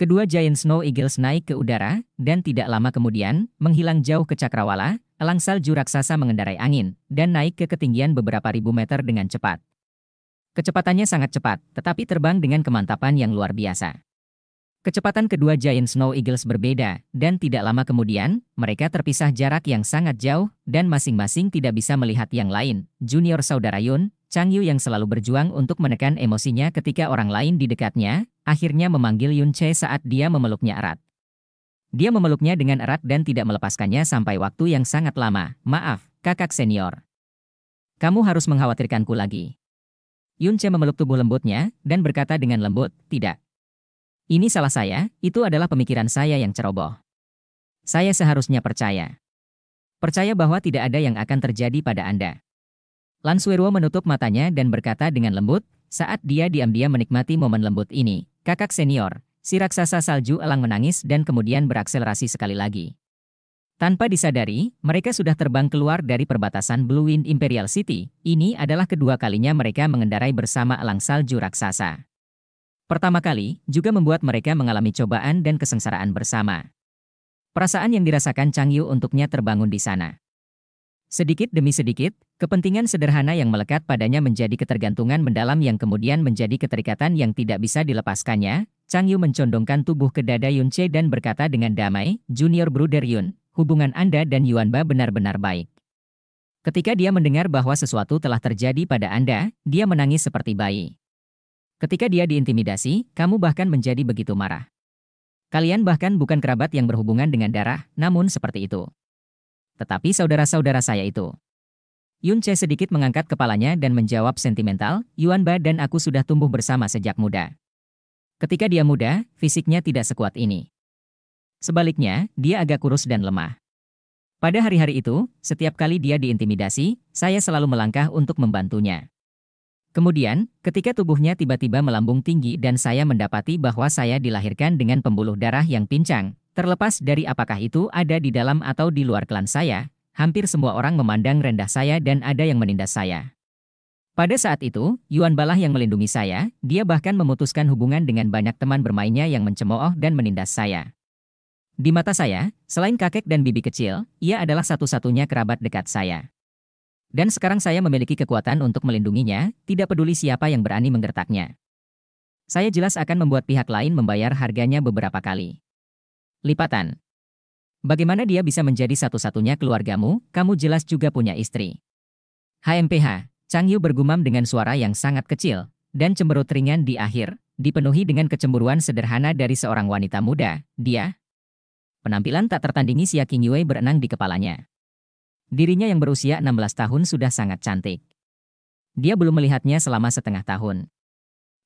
Kedua Giant Snow Eagles naik ke udara, dan tidak lama kemudian, menghilang jauh ke cakrawala, elang salju raksasa mengendarai angin, dan naik ke ketinggian beberapa ribu meter dengan cepat. Kecepatannya sangat cepat, tetapi terbang dengan kemantapan yang luar biasa. Kecepatan kedua Giant Snow Eagles berbeda, dan tidak lama kemudian, mereka terpisah jarak yang sangat jauh, dan masing-masing tidak bisa melihat yang lain. Junior saudara Yun, Chang Yu yang selalu berjuang untuk menekan emosinya ketika orang lain di dekatnya, akhirnya memanggil Yun Che saat dia memeluknya erat. Dia memeluknya dengan erat dan tidak melepaskannya sampai waktu yang sangat lama. Maaf, kakak senior. Kamu harus mengkhawatirkanku lagi. Yun Che memeluk tubuh lembutnya, dan berkata dengan lembut, tidak, ini salah saya, itu adalah pemikiran saya yang ceroboh. Saya seharusnya percaya. Percaya bahwa tidak ada yang akan terjadi pada Anda. Lansweruo menutup matanya dan berkata dengan lembut, saat dia diam-diam menikmati momen lembut ini, kakak senior, si raksasa salju elang menangis dan kemudian berakselerasi sekali lagi. Tanpa disadari, mereka sudah terbang keluar dari perbatasan Blue Wind Imperial City. Ini adalah kedua kalinya mereka mengendarai bersama elang salju raksasa. Pertama kali, juga membuat mereka mengalami cobaan dan kesengsaraan bersama. Perasaan yang dirasakan Chang Yu untuknya terbangun di sana. Sedikit demi sedikit, kepentingan sederhana yang melekat padanya menjadi ketergantungan mendalam yang kemudian menjadi keterikatan yang tidak bisa dilepaskannya. Chang Yu mencondongkan tubuh ke dada Yun Che dan berkata dengan damai, Junior Brother Yun, hubungan Anda dan Yuan Ba benar-benar baik. Ketika dia mendengar bahwa sesuatu telah terjadi pada Anda, dia menangis seperti bayi. Ketika dia diintimidasi, kamu bahkan menjadi begitu marah. Kalian bahkan bukan kerabat yang berhubungan dengan darah, namun seperti itu. Tetapi saudara-saudara saya itu. Yun Che sedikit mengangkat kepalanya dan menjawab sentimental, Yuan Ba dan aku sudah tumbuh bersama sejak muda. Ketika dia muda, fisiknya tidak sekuat ini. Sebaliknya, dia agak kurus dan lemah. Pada hari-hari itu, setiap kali dia diintimidasi, saya selalu melangkah untuk membantunya. Kemudian, ketika tubuhnya tiba-tiba melambung tinggi dan saya mendapati bahwa saya dilahirkan dengan pembuluh darah yang pincang, terlepas dari apakah itu ada di dalam atau di luar klan saya, hampir semua orang memandang rendah saya dan ada yang menindas saya. Pada saat itu, Yuan Balah yang melindungi saya, dia bahkan memutuskan hubungan dengan banyak teman bermainnya yang mencemooh dan menindas saya. Di mata saya, selain kakek dan bibi kecil, ia adalah satu-satunya kerabat dekat saya. Dan sekarang saya memiliki kekuatan untuk melindunginya, tidak peduli siapa yang berani menggertaknya. Saya jelas akan membuat pihak lain membayar harganya beberapa kali. Lipatan. Bagaimana dia bisa menjadi satu-satunya keluargamu, kamu jelas juga punya istri. HMPH, Chang Yu bergumam dengan suara yang sangat kecil, dan cemberut ringan di akhir, dipenuhi dengan kecemburuan sederhana dari seorang wanita muda, dia. Penampilan tak tertandingi Xia Qingyue berenang di kepalanya. Dirinya yang berusia 16 tahun sudah sangat cantik. Dia belum melihatnya selama setengah tahun.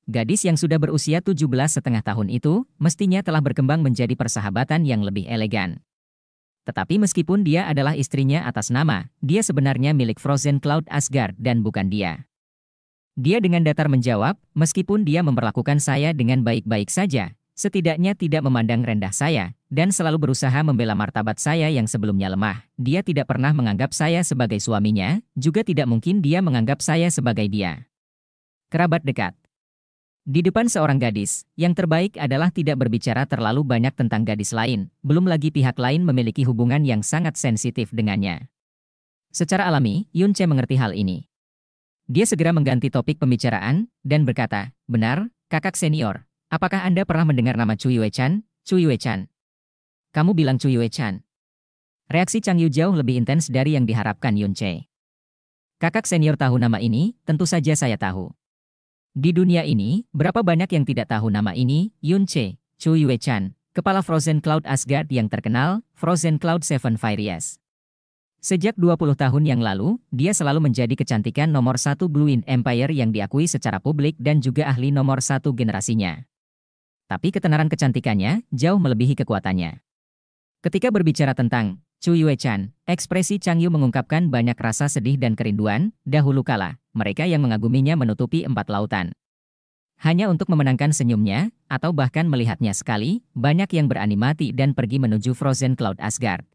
Gadis yang sudah berusia 17 setengah tahun itu, mestinya telah berkembang menjadi persahabatan yang lebih elegan. Tetapi meskipun dia adalah istrinya atas nama, dia sebenarnya milik Frozen Cloud Asgard dan bukan dia. Dia dengan datar menjawab, meskipun dia memperlakukan saya dengan baik-baik saja, Setidaknya tidak memandang rendah saya, dan selalu berusaha membela martabat saya yang sebelumnya lemah. Dia tidak pernah menganggap saya sebagai suaminya, juga tidak mungkin dia menganggap saya sebagai dia. Kerabat dekat Di depan seorang gadis, yang terbaik adalah tidak berbicara terlalu banyak tentang gadis lain, belum lagi pihak lain memiliki hubungan yang sangat sensitif dengannya. Secara alami, Yun Che mengerti hal ini. Dia segera mengganti topik pembicaraan, dan berkata, Benar, kakak senior, Apakah Anda pernah mendengar nama Cui Wei-chan? Cui Wei-chan. Kamu bilang Cui Wei-chan. Reaksi Chang Yu jauh lebih intens dari yang diharapkan Yun Che. Kakak senior tahu nama ini, tentu saja saya tahu. Di dunia ini, berapa banyak yang tidak tahu nama ini, Yun Che, Cui Wei-chan, kepala Frozen Cloud Asgard yang terkenal, Frozen Cloud Seven Fires. Sejak 20 tahun yang lalu, dia selalu menjadi kecantikan nomor satu Blue Wind Empire yang diakui secara publik dan juga ahli nomor satu generasinya tapi ketenaran kecantikannya jauh melebihi kekuatannya. Ketika berbicara tentang Chu Yue-chan, ekspresi Chang Yu mengungkapkan banyak rasa sedih dan kerinduan, dahulu kala, mereka yang mengaguminya menutupi empat lautan. Hanya untuk memenangkan senyumnya, atau bahkan melihatnya sekali, banyak yang berani mati dan pergi menuju Frozen Cloud Asgard.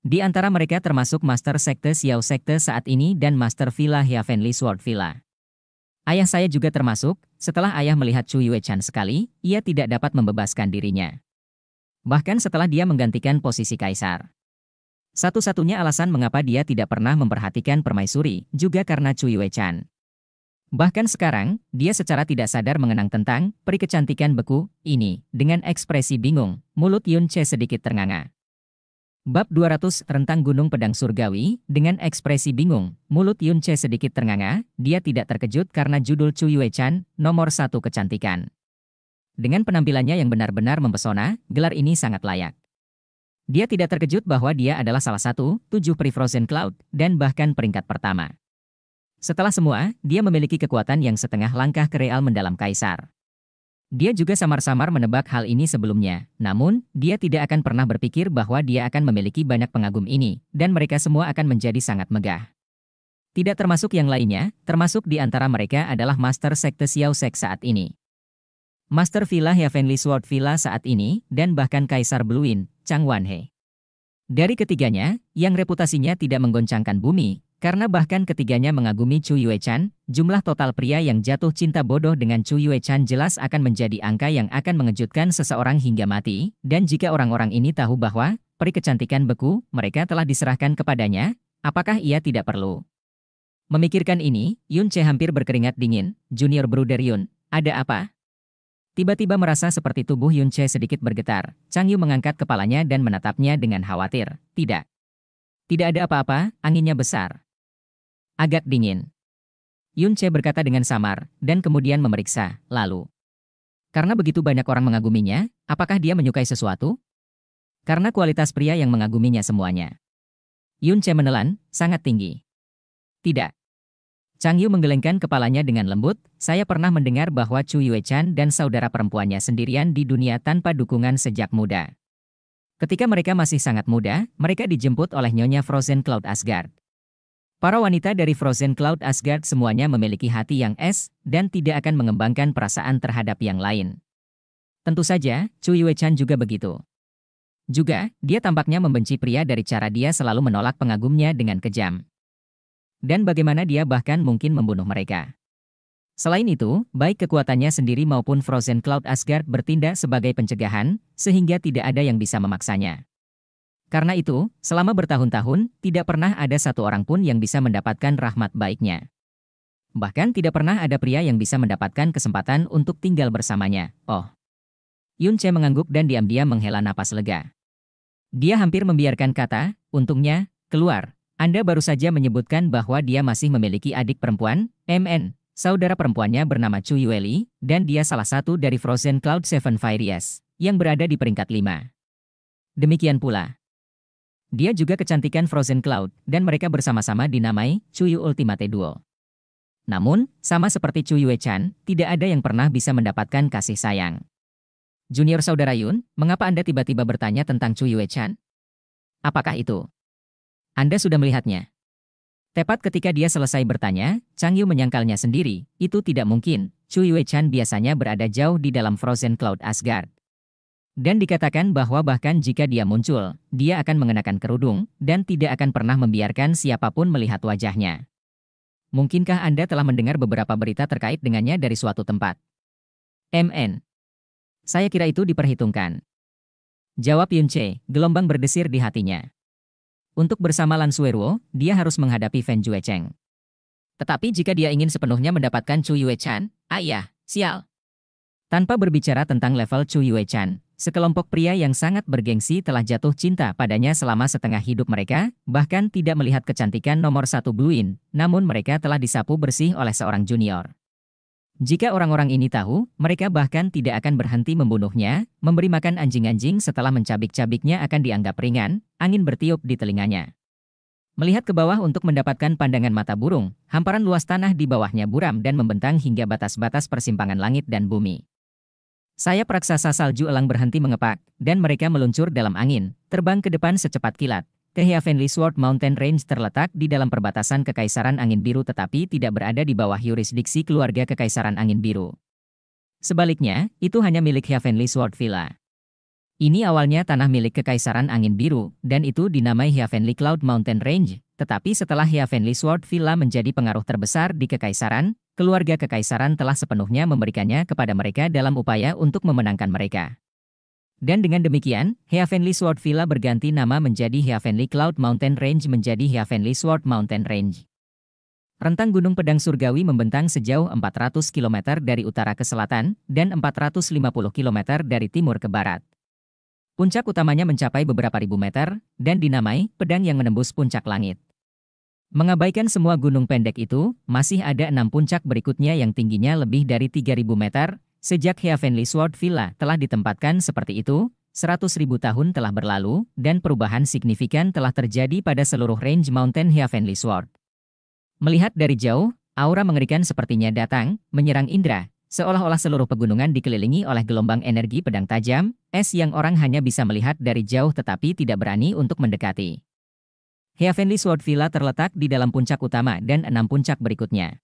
Di antara mereka termasuk Master Sekte Xiao Sekte saat ini dan Master Villa Heavenly Sword Villa. Ayah saya juga termasuk, setelah ayah melihat Chu yue Chan sekali, ia tidak dapat membebaskan dirinya. Bahkan setelah dia menggantikan posisi kaisar. Satu-satunya alasan mengapa dia tidak pernah memperhatikan permaisuri juga karena Chu yue Chan. Bahkan sekarang, dia secara tidak sadar mengenang tentang peri kecantikan beku ini dengan ekspresi bingung, mulut Yun Che sedikit ternganga. Bab 200 Rentang Gunung Pedang Surgawi, dengan ekspresi bingung, mulut Yun Che sedikit ternganga, dia tidak terkejut karena judul Chu Yue Chan, nomor satu kecantikan. Dengan penampilannya yang benar-benar mempesona, gelar ini sangat layak. Dia tidak terkejut bahwa dia adalah salah satu, tujuh pre-frozen cloud, dan bahkan peringkat pertama. Setelah semua, dia memiliki kekuatan yang setengah langkah ke Real mendalam Kaisar. Dia juga samar-samar menebak hal ini sebelumnya, namun dia tidak akan pernah berpikir bahwa dia akan memiliki banyak pengagum ini, dan mereka semua akan menjadi sangat megah. Tidak termasuk yang lainnya, termasuk di antara mereka adalah Master Sekte Xiao Sek saat ini. Master Villa Heavenly Sword Villa saat ini, dan bahkan Kaisar Bluin, Chang Wanhe. Dari ketiganya, yang reputasinya tidak menggoncangkan bumi, karena bahkan ketiganya mengagumi Chu Yue Chan, jumlah total pria yang jatuh cinta bodoh dengan Chu Yue Chan jelas akan menjadi angka yang akan mengejutkan seseorang hingga mati, dan jika orang-orang ini tahu bahwa peri kecantikan beku mereka telah diserahkan kepadanya, apakah ia tidak perlu? Memikirkan ini, Yun Che hampir berkeringat dingin, junior brother Yun, ada apa? Tiba-tiba merasa seperti tubuh Yun Che sedikit bergetar, Chang Yu mengangkat kepalanya dan menatapnya dengan khawatir, tidak. Tidak ada apa-apa, anginnya besar. Agak dingin. Yun Che berkata dengan samar, dan kemudian memeriksa, lalu. Karena begitu banyak orang mengaguminya, apakah dia menyukai sesuatu? Karena kualitas pria yang mengaguminya semuanya. Yun Che menelan, sangat tinggi. Tidak. Chang Yu menggelengkan kepalanya dengan lembut, saya pernah mendengar bahwa Chu Yue-chan dan saudara perempuannya sendirian di dunia tanpa dukungan sejak muda. Ketika mereka masih sangat muda, mereka dijemput oleh Nyonya Frozen Cloud Asgard. Para wanita dari Frozen Cloud Asgard semuanya memiliki hati yang es dan tidak akan mengembangkan perasaan terhadap yang lain. Tentu saja, Cui Wei-chan juga begitu. Juga, dia tampaknya membenci pria dari cara dia selalu menolak pengagumnya dengan kejam. Dan bagaimana dia bahkan mungkin membunuh mereka. Selain itu, baik kekuatannya sendiri maupun Frozen Cloud Asgard bertindak sebagai pencegahan, sehingga tidak ada yang bisa memaksanya. Karena itu, selama bertahun-tahun, tidak pernah ada satu orang pun yang bisa mendapatkan rahmat baiknya. Bahkan tidak pernah ada pria yang bisa mendapatkan kesempatan untuk tinggal bersamanya. Oh. Yun Che mengangguk dan diam-diam menghela napas lega. Dia hampir membiarkan kata, untungnya, keluar. Anda baru saja menyebutkan bahwa dia masih memiliki adik perempuan, MN. Saudara perempuannya bernama Chu Yueli, dan dia salah satu dari Frozen Cloud Seven Fairies, yang berada di peringkat 5. Demikian pula, dia juga kecantikan Frozen Cloud, dan mereka bersama-sama dinamai Chuyu Ultimate Duo. Namun, sama seperti Chuyue-chan, tidak ada yang pernah bisa mendapatkan kasih sayang. Junior Saudara Yun, mengapa Anda tiba-tiba bertanya tentang Chuyue-chan? Apakah itu? Anda sudah melihatnya. Tepat ketika dia selesai bertanya, Chang Yu menyangkalnya sendiri, itu tidak mungkin. Chuyue chan biasanya berada jauh di dalam Frozen Cloud Asgard. Dan dikatakan bahwa bahkan jika dia muncul, dia akan mengenakan kerudung dan tidak akan pernah membiarkan siapapun melihat wajahnya. Mungkinkah Anda telah mendengar beberapa berita terkait dengannya dari suatu tempat? MN. Saya kira itu diperhitungkan. Jawab Yun Che, gelombang berdesir di hatinya. Untuk bersama Lan Suero, dia harus menghadapi Fan Cheng. Tetapi jika dia ingin sepenuhnya mendapatkan Chu Yue Chan, ayah, ah sial, tanpa berbicara tentang level Chu Yue-chan, sekelompok pria yang sangat bergengsi telah jatuh cinta padanya selama setengah hidup mereka, bahkan tidak melihat kecantikan nomor satu Bluein. namun mereka telah disapu bersih oleh seorang junior. Jika orang-orang ini tahu, mereka bahkan tidak akan berhenti membunuhnya, memberi makan anjing-anjing setelah mencabik-cabiknya akan dianggap ringan, angin bertiup di telinganya. Melihat ke bawah untuk mendapatkan pandangan mata burung, hamparan luas tanah di bawahnya buram dan membentang hingga batas-batas persimpangan langit dan bumi. Saya raksasa salju elang berhenti mengepak, dan mereka meluncur dalam angin, terbang ke depan secepat kilat. Tehiavenly Sword Mountain Range terletak di dalam perbatasan Kekaisaran Angin Biru tetapi tidak berada di bawah yurisdiksi keluarga Kekaisaran Angin Biru. Sebaliknya, itu hanya milik Heavenly Sword Villa. Ini awalnya tanah milik Kekaisaran Angin Biru, dan itu dinamai Heavenly Cloud Mountain Range, tetapi setelah Heavenly Sword Villa menjadi pengaruh terbesar di Kekaisaran, keluarga kekaisaran telah sepenuhnya memberikannya kepada mereka dalam upaya untuk memenangkan mereka. Dan dengan demikian, Heavenly Sword Villa berganti nama menjadi Heavenly Cloud Mountain Range menjadi Heavenly Sword Mountain Range. Rentang Gunung Pedang Surgawi membentang sejauh 400 km dari utara ke selatan dan 450 km dari timur ke barat. Puncak utamanya mencapai beberapa ribu meter, dan dinamai pedang yang menembus puncak langit. Mengabaikan semua gunung pendek itu, masih ada enam puncak berikutnya yang tingginya lebih dari 3.000 meter, sejak Heavenly Sword Villa telah ditempatkan seperti itu, 100.000 tahun telah berlalu, dan perubahan signifikan telah terjadi pada seluruh range Mountain Heavenly Sword. Melihat dari jauh, aura mengerikan sepertinya datang, menyerang indra, seolah-olah seluruh pegunungan dikelilingi oleh gelombang energi pedang tajam, es yang orang hanya bisa melihat dari jauh tetapi tidak berani untuk mendekati. Heavenly Sword Villa terletak di dalam puncak utama dan enam puncak berikutnya.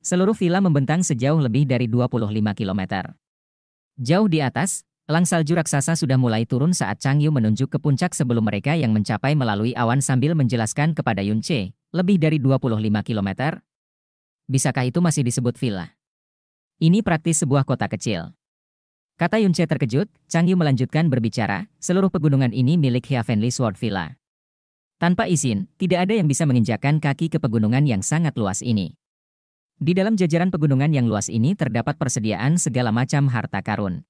Seluruh villa membentang sejauh lebih dari 25 km. Jauh di atas, langsal salju raksasa sudah mulai turun saat Chang Yu menunjuk ke puncak sebelum mereka yang mencapai melalui awan sambil menjelaskan kepada Yun Che, lebih dari 25 km. Bisakah itu masih disebut villa? Ini praktis sebuah kota kecil. Kata Yun Che terkejut, Chang Yu melanjutkan berbicara, seluruh pegunungan ini milik Heavenly Sword Villa. Tanpa izin, tidak ada yang bisa menginjakan kaki ke pegunungan yang sangat luas ini. Di dalam jajaran pegunungan yang luas ini terdapat persediaan segala macam harta karun.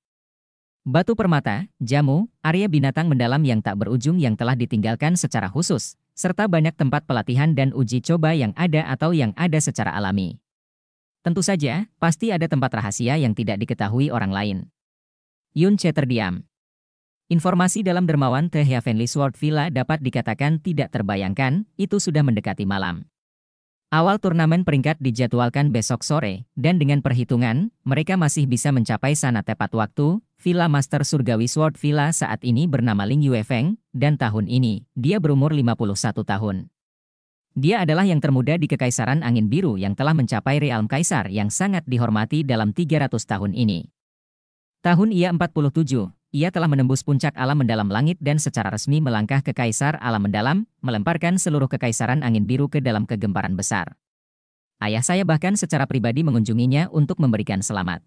Batu permata, jamu, area binatang mendalam yang tak berujung yang telah ditinggalkan secara khusus, serta banyak tempat pelatihan dan uji coba yang ada atau yang ada secara alami. Tentu saja, pasti ada tempat rahasia yang tidak diketahui orang lain. Yun Che terdiam. Informasi dalam dermawan The Heavenly Sword Villa dapat dikatakan tidak terbayangkan, itu sudah mendekati malam. Awal turnamen peringkat dijadwalkan besok sore, dan dengan perhitungan, mereka masih bisa mencapai sana tepat waktu. Villa Master Surgawi Sword Villa saat ini bernama Ling Yuefeng, dan tahun ini, dia berumur 51 tahun. Dia adalah yang termuda di Kekaisaran Angin Biru yang telah mencapai realm kaisar yang sangat dihormati dalam 300 tahun ini. Tahun ia 47, ia telah menembus puncak alam mendalam langit dan secara resmi melangkah ke kaisar alam mendalam, melemparkan seluruh kekaisaran angin biru ke dalam kegemparan besar. Ayah saya bahkan secara pribadi mengunjunginya untuk memberikan selamat.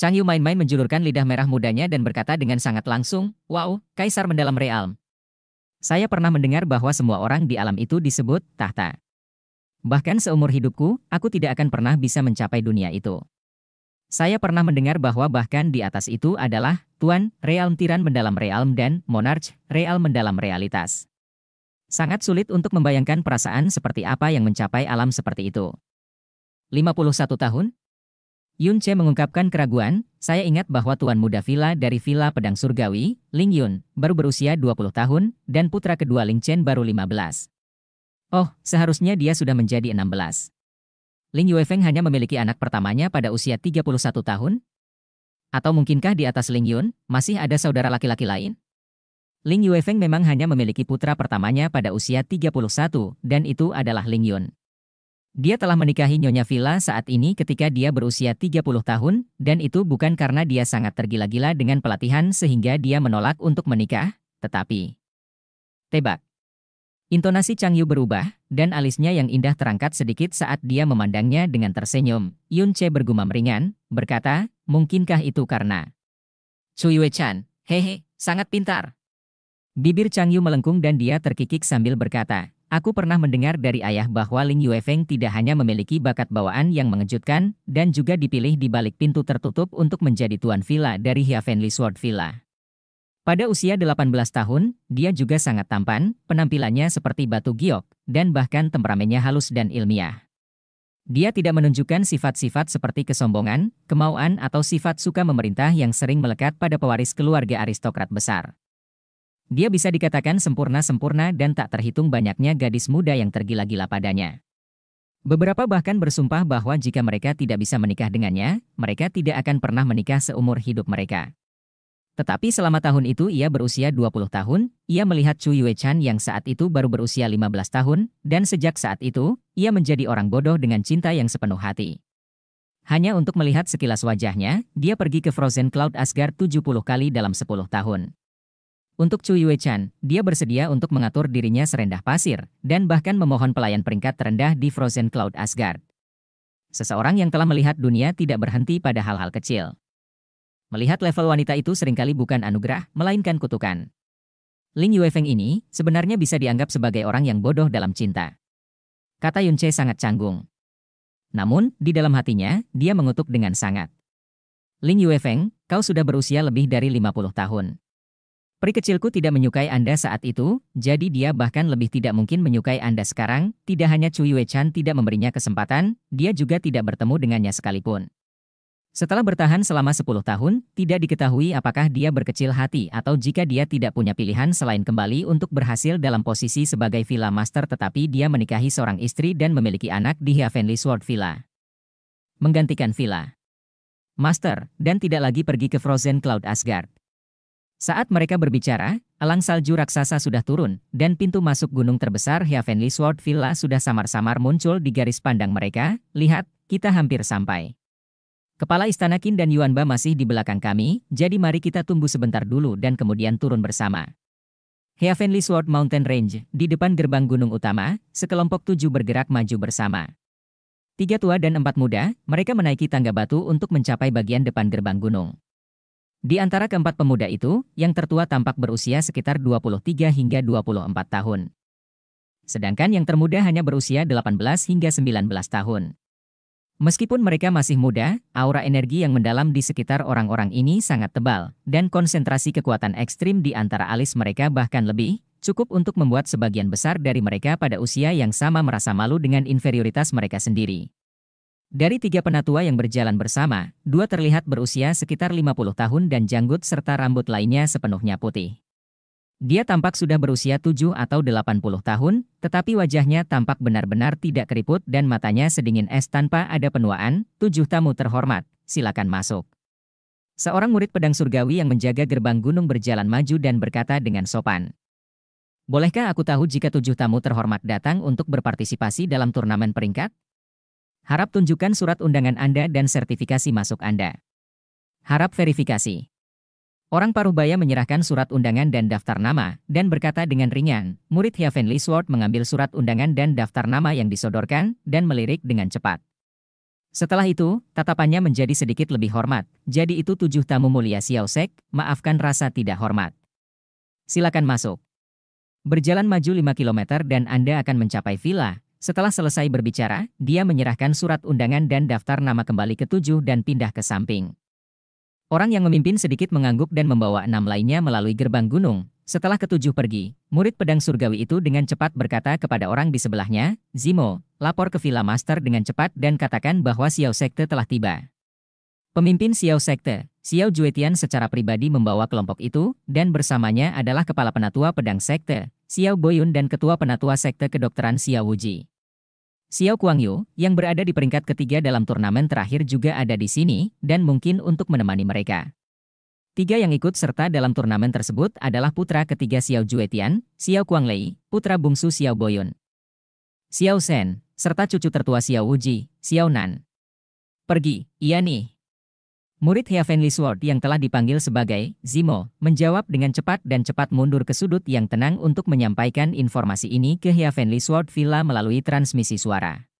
Chang Yu main-main menjulurkan lidah merah mudanya dan berkata dengan sangat langsung, Wow, kaisar mendalam realm. Saya pernah mendengar bahwa semua orang di alam itu disebut tahta. Bahkan seumur hidupku, aku tidak akan pernah bisa mencapai dunia itu. Saya pernah mendengar bahwa bahkan di atas itu adalah Tuan, realm tiran mendalam realm dan monarch, realm mendalam realitas. Sangat sulit untuk membayangkan perasaan seperti apa yang mencapai alam seperti itu. 51 tahun? Yun Che mengungkapkan keraguan, saya ingat bahwa Tuan Muda Villa dari Villa Pedang Surgawi, Ling Yun, baru berusia 20 tahun, dan putra kedua Ling Chen baru 15. Oh, seharusnya dia sudah menjadi 16. Ling Yuefeng hanya memiliki anak pertamanya pada usia 31 tahun? Atau mungkinkah di atas Ling Yun, masih ada saudara laki-laki lain? Ling Yuefeng memang hanya memiliki putra pertamanya pada usia 31, dan itu adalah Ling Yun. Dia telah menikahi Nyonya Villa saat ini ketika dia berusia 30 tahun, dan itu bukan karena dia sangat tergila-gila dengan pelatihan sehingga dia menolak untuk menikah, tetapi... Tebak. Intonasi Chang Yu berubah, dan alisnya yang indah terangkat sedikit saat dia memandangnya dengan tersenyum. Yun Che bergumam ringan, berkata, mungkinkah itu karena... Cui Wei Chan, hehe, sangat pintar. Bibir Chang Yu melengkung dan dia terkikik sambil berkata, Aku pernah mendengar dari ayah bahwa Ling Yue Feng tidak hanya memiliki bakat bawaan yang mengejutkan, dan juga dipilih di balik pintu tertutup untuk menjadi tuan villa dari Heavenly Sword Villa. Pada usia 18 tahun, dia juga sangat tampan, penampilannya seperti batu giok, dan bahkan temperamennya halus dan ilmiah. Dia tidak menunjukkan sifat-sifat seperti kesombongan, kemauan atau sifat suka memerintah yang sering melekat pada pewaris keluarga aristokrat besar. Dia bisa dikatakan sempurna-sempurna dan tak terhitung banyaknya gadis muda yang tergila-gila padanya. Beberapa bahkan bersumpah bahwa jika mereka tidak bisa menikah dengannya, mereka tidak akan pernah menikah seumur hidup mereka. Tetapi selama tahun itu ia berusia 20 tahun, ia melihat Chu Yue Chan yang saat itu baru berusia 15 tahun, dan sejak saat itu, ia menjadi orang bodoh dengan cinta yang sepenuh hati. Hanya untuk melihat sekilas wajahnya, dia pergi ke Frozen Cloud Asgard 70 kali dalam 10 tahun. Untuk Chu Yue Chan, dia bersedia untuk mengatur dirinya serendah pasir, dan bahkan memohon pelayan peringkat terendah di Frozen Cloud Asgard. Seseorang yang telah melihat dunia tidak berhenti pada hal-hal kecil. Melihat level wanita itu seringkali bukan anugerah, melainkan kutukan. Lin Yuefeng ini sebenarnya bisa dianggap sebagai orang yang bodoh dalam cinta. Kata Yun Che sangat canggung. Namun, di dalam hatinya, dia mengutuk dengan sangat. Lin Yuefeng, kau sudah berusia lebih dari 50 tahun. Peri kecilku tidak menyukai Anda saat itu, jadi dia bahkan lebih tidak mungkin menyukai Anda sekarang. Tidak hanya Cui Wei Chan tidak memberinya kesempatan, dia juga tidak bertemu dengannya sekalipun. Setelah bertahan selama 10 tahun, tidak diketahui apakah dia berkecil hati atau jika dia tidak punya pilihan selain kembali untuk berhasil dalam posisi sebagai Villa Master tetapi dia menikahi seorang istri dan memiliki anak di Heavenly Sword Villa. Menggantikan Villa Master, dan tidak lagi pergi ke Frozen Cloud Asgard. Saat mereka berbicara, alang salju raksasa sudah turun, dan pintu masuk gunung terbesar Heavenly Sword Villa sudah samar-samar muncul di garis pandang mereka. Lihat, kita hampir sampai. Kepala Istana Qin dan Yuanba masih di belakang kami, jadi mari kita tunggu sebentar dulu dan kemudian turun bersama. Heavenly Sword Mountain Range, di depan gerbang gunung utama, sekelompok tujuh bergerak maju bersama. Tiga tua dan empat muda, mereka menaiki tangga batu untuk mencapai bagian depan gerbang gunung. Di antara keempat pemuda itu, yang tertua tampak berusia sekitar 23 hingga 24 tahun. Sedangkan yang termuda hanya berusia 18 hingga 19 tahun. Meskipun mereka masih muda, aura energi yang mendalam di sekitar orang-orang ini sangat tebal, dan konsentrasi kekuatan ekstrim di antara alis mereka bahkan lebih, cukup untuk membuat sebagian besar dari mereka pada usia yang sama merasa malu dengan inferioritas mereka sendiri. Dari tiga penatua yang berjalan bersama, dua terlihat berusia sekitar 50 tahun dan janggut serta rambut lainnya sepenuhnya putih. Dia tampak sudah berusia 7 atau 80 tahun, tetapi wajahnya tampak benar-benar tidak keriput dan matanya sedingin es tanpa ada penuaan. Tujuh tamu terhormat, silakan masuk. Seorang murid pedang surgawi yang menjaga gerbang gunung berjalan maju dan berkata dengan sopan. Bolehkah aku tahu jika tujuh tamu terhormat datang untuk berpartisipasi dalam turnamen peringkat? Harap tunjukkan surat undangan Anda dan sertifikasi masuk Anda. Harap verifikasi. Orang Parubaya menyerahkan surat undangan dan daftar nama, dan berkata dengan ringan, murid Heaven Sword mengambil surat undangan dan daftar nama yang disodorkan, dan melirik dengan cepat. Setelah itu, tatapannya menjadi sedikit lebih hormat, jadi itu tujuh tamu mulia Sek, maafkan rasa tidak hormat. Silakan masuk. Berjalan maju 5 km dan Anda akan mencapai villa. Setelah selesai berbicara, dia menyerahkan surat undangan dan daftar nama kembali ke tujuh dan pindah ke samping. Orang yang memimpin sedikit mengangguk dan membawa enam lainnya melalui gerbang gunung. Setelah ketujuh pergi, murid pedang surgawi itu dengan cepat berkata kepada orang di sebelahnya, Zimo, lapor ke Villa Master dengan cepat dan katakan bahwa Xiao Sekte telah tiba. Pemimpin Xiao Sekte, Xiao Juetian secara pribadi membawa kelompok itu, dan bersamanya adalah Kepala Penatua Pedang Sekte, Xiao Boyun dan Ketua Penatua Sekte Kedokteran Xiao Wuji. Xiao Kuangyu, yang berada di peringkat ketiga dalam turnamen terakhir juga ada di sini, dan mungkin untuk menemani mereka. Tiga yang ikut serta dalam turnamen tersebut adalah putra ketiga Xiao Juetian, Xiao Kuanglei, putra bungsu Xiao Boyun, Xiao Shen, serta cucu tertua Xiao Wuji, Xiao Nan. Pergi, iya nih, Murid Heavenly Sword yang telah dipanggil sebagai Zimo menjawab dengan cepat dan cepat mundur ke sudut yang tenang untuk menyampaikan informasi ini ke Heavenly Sword Villa melalui transmisi suara.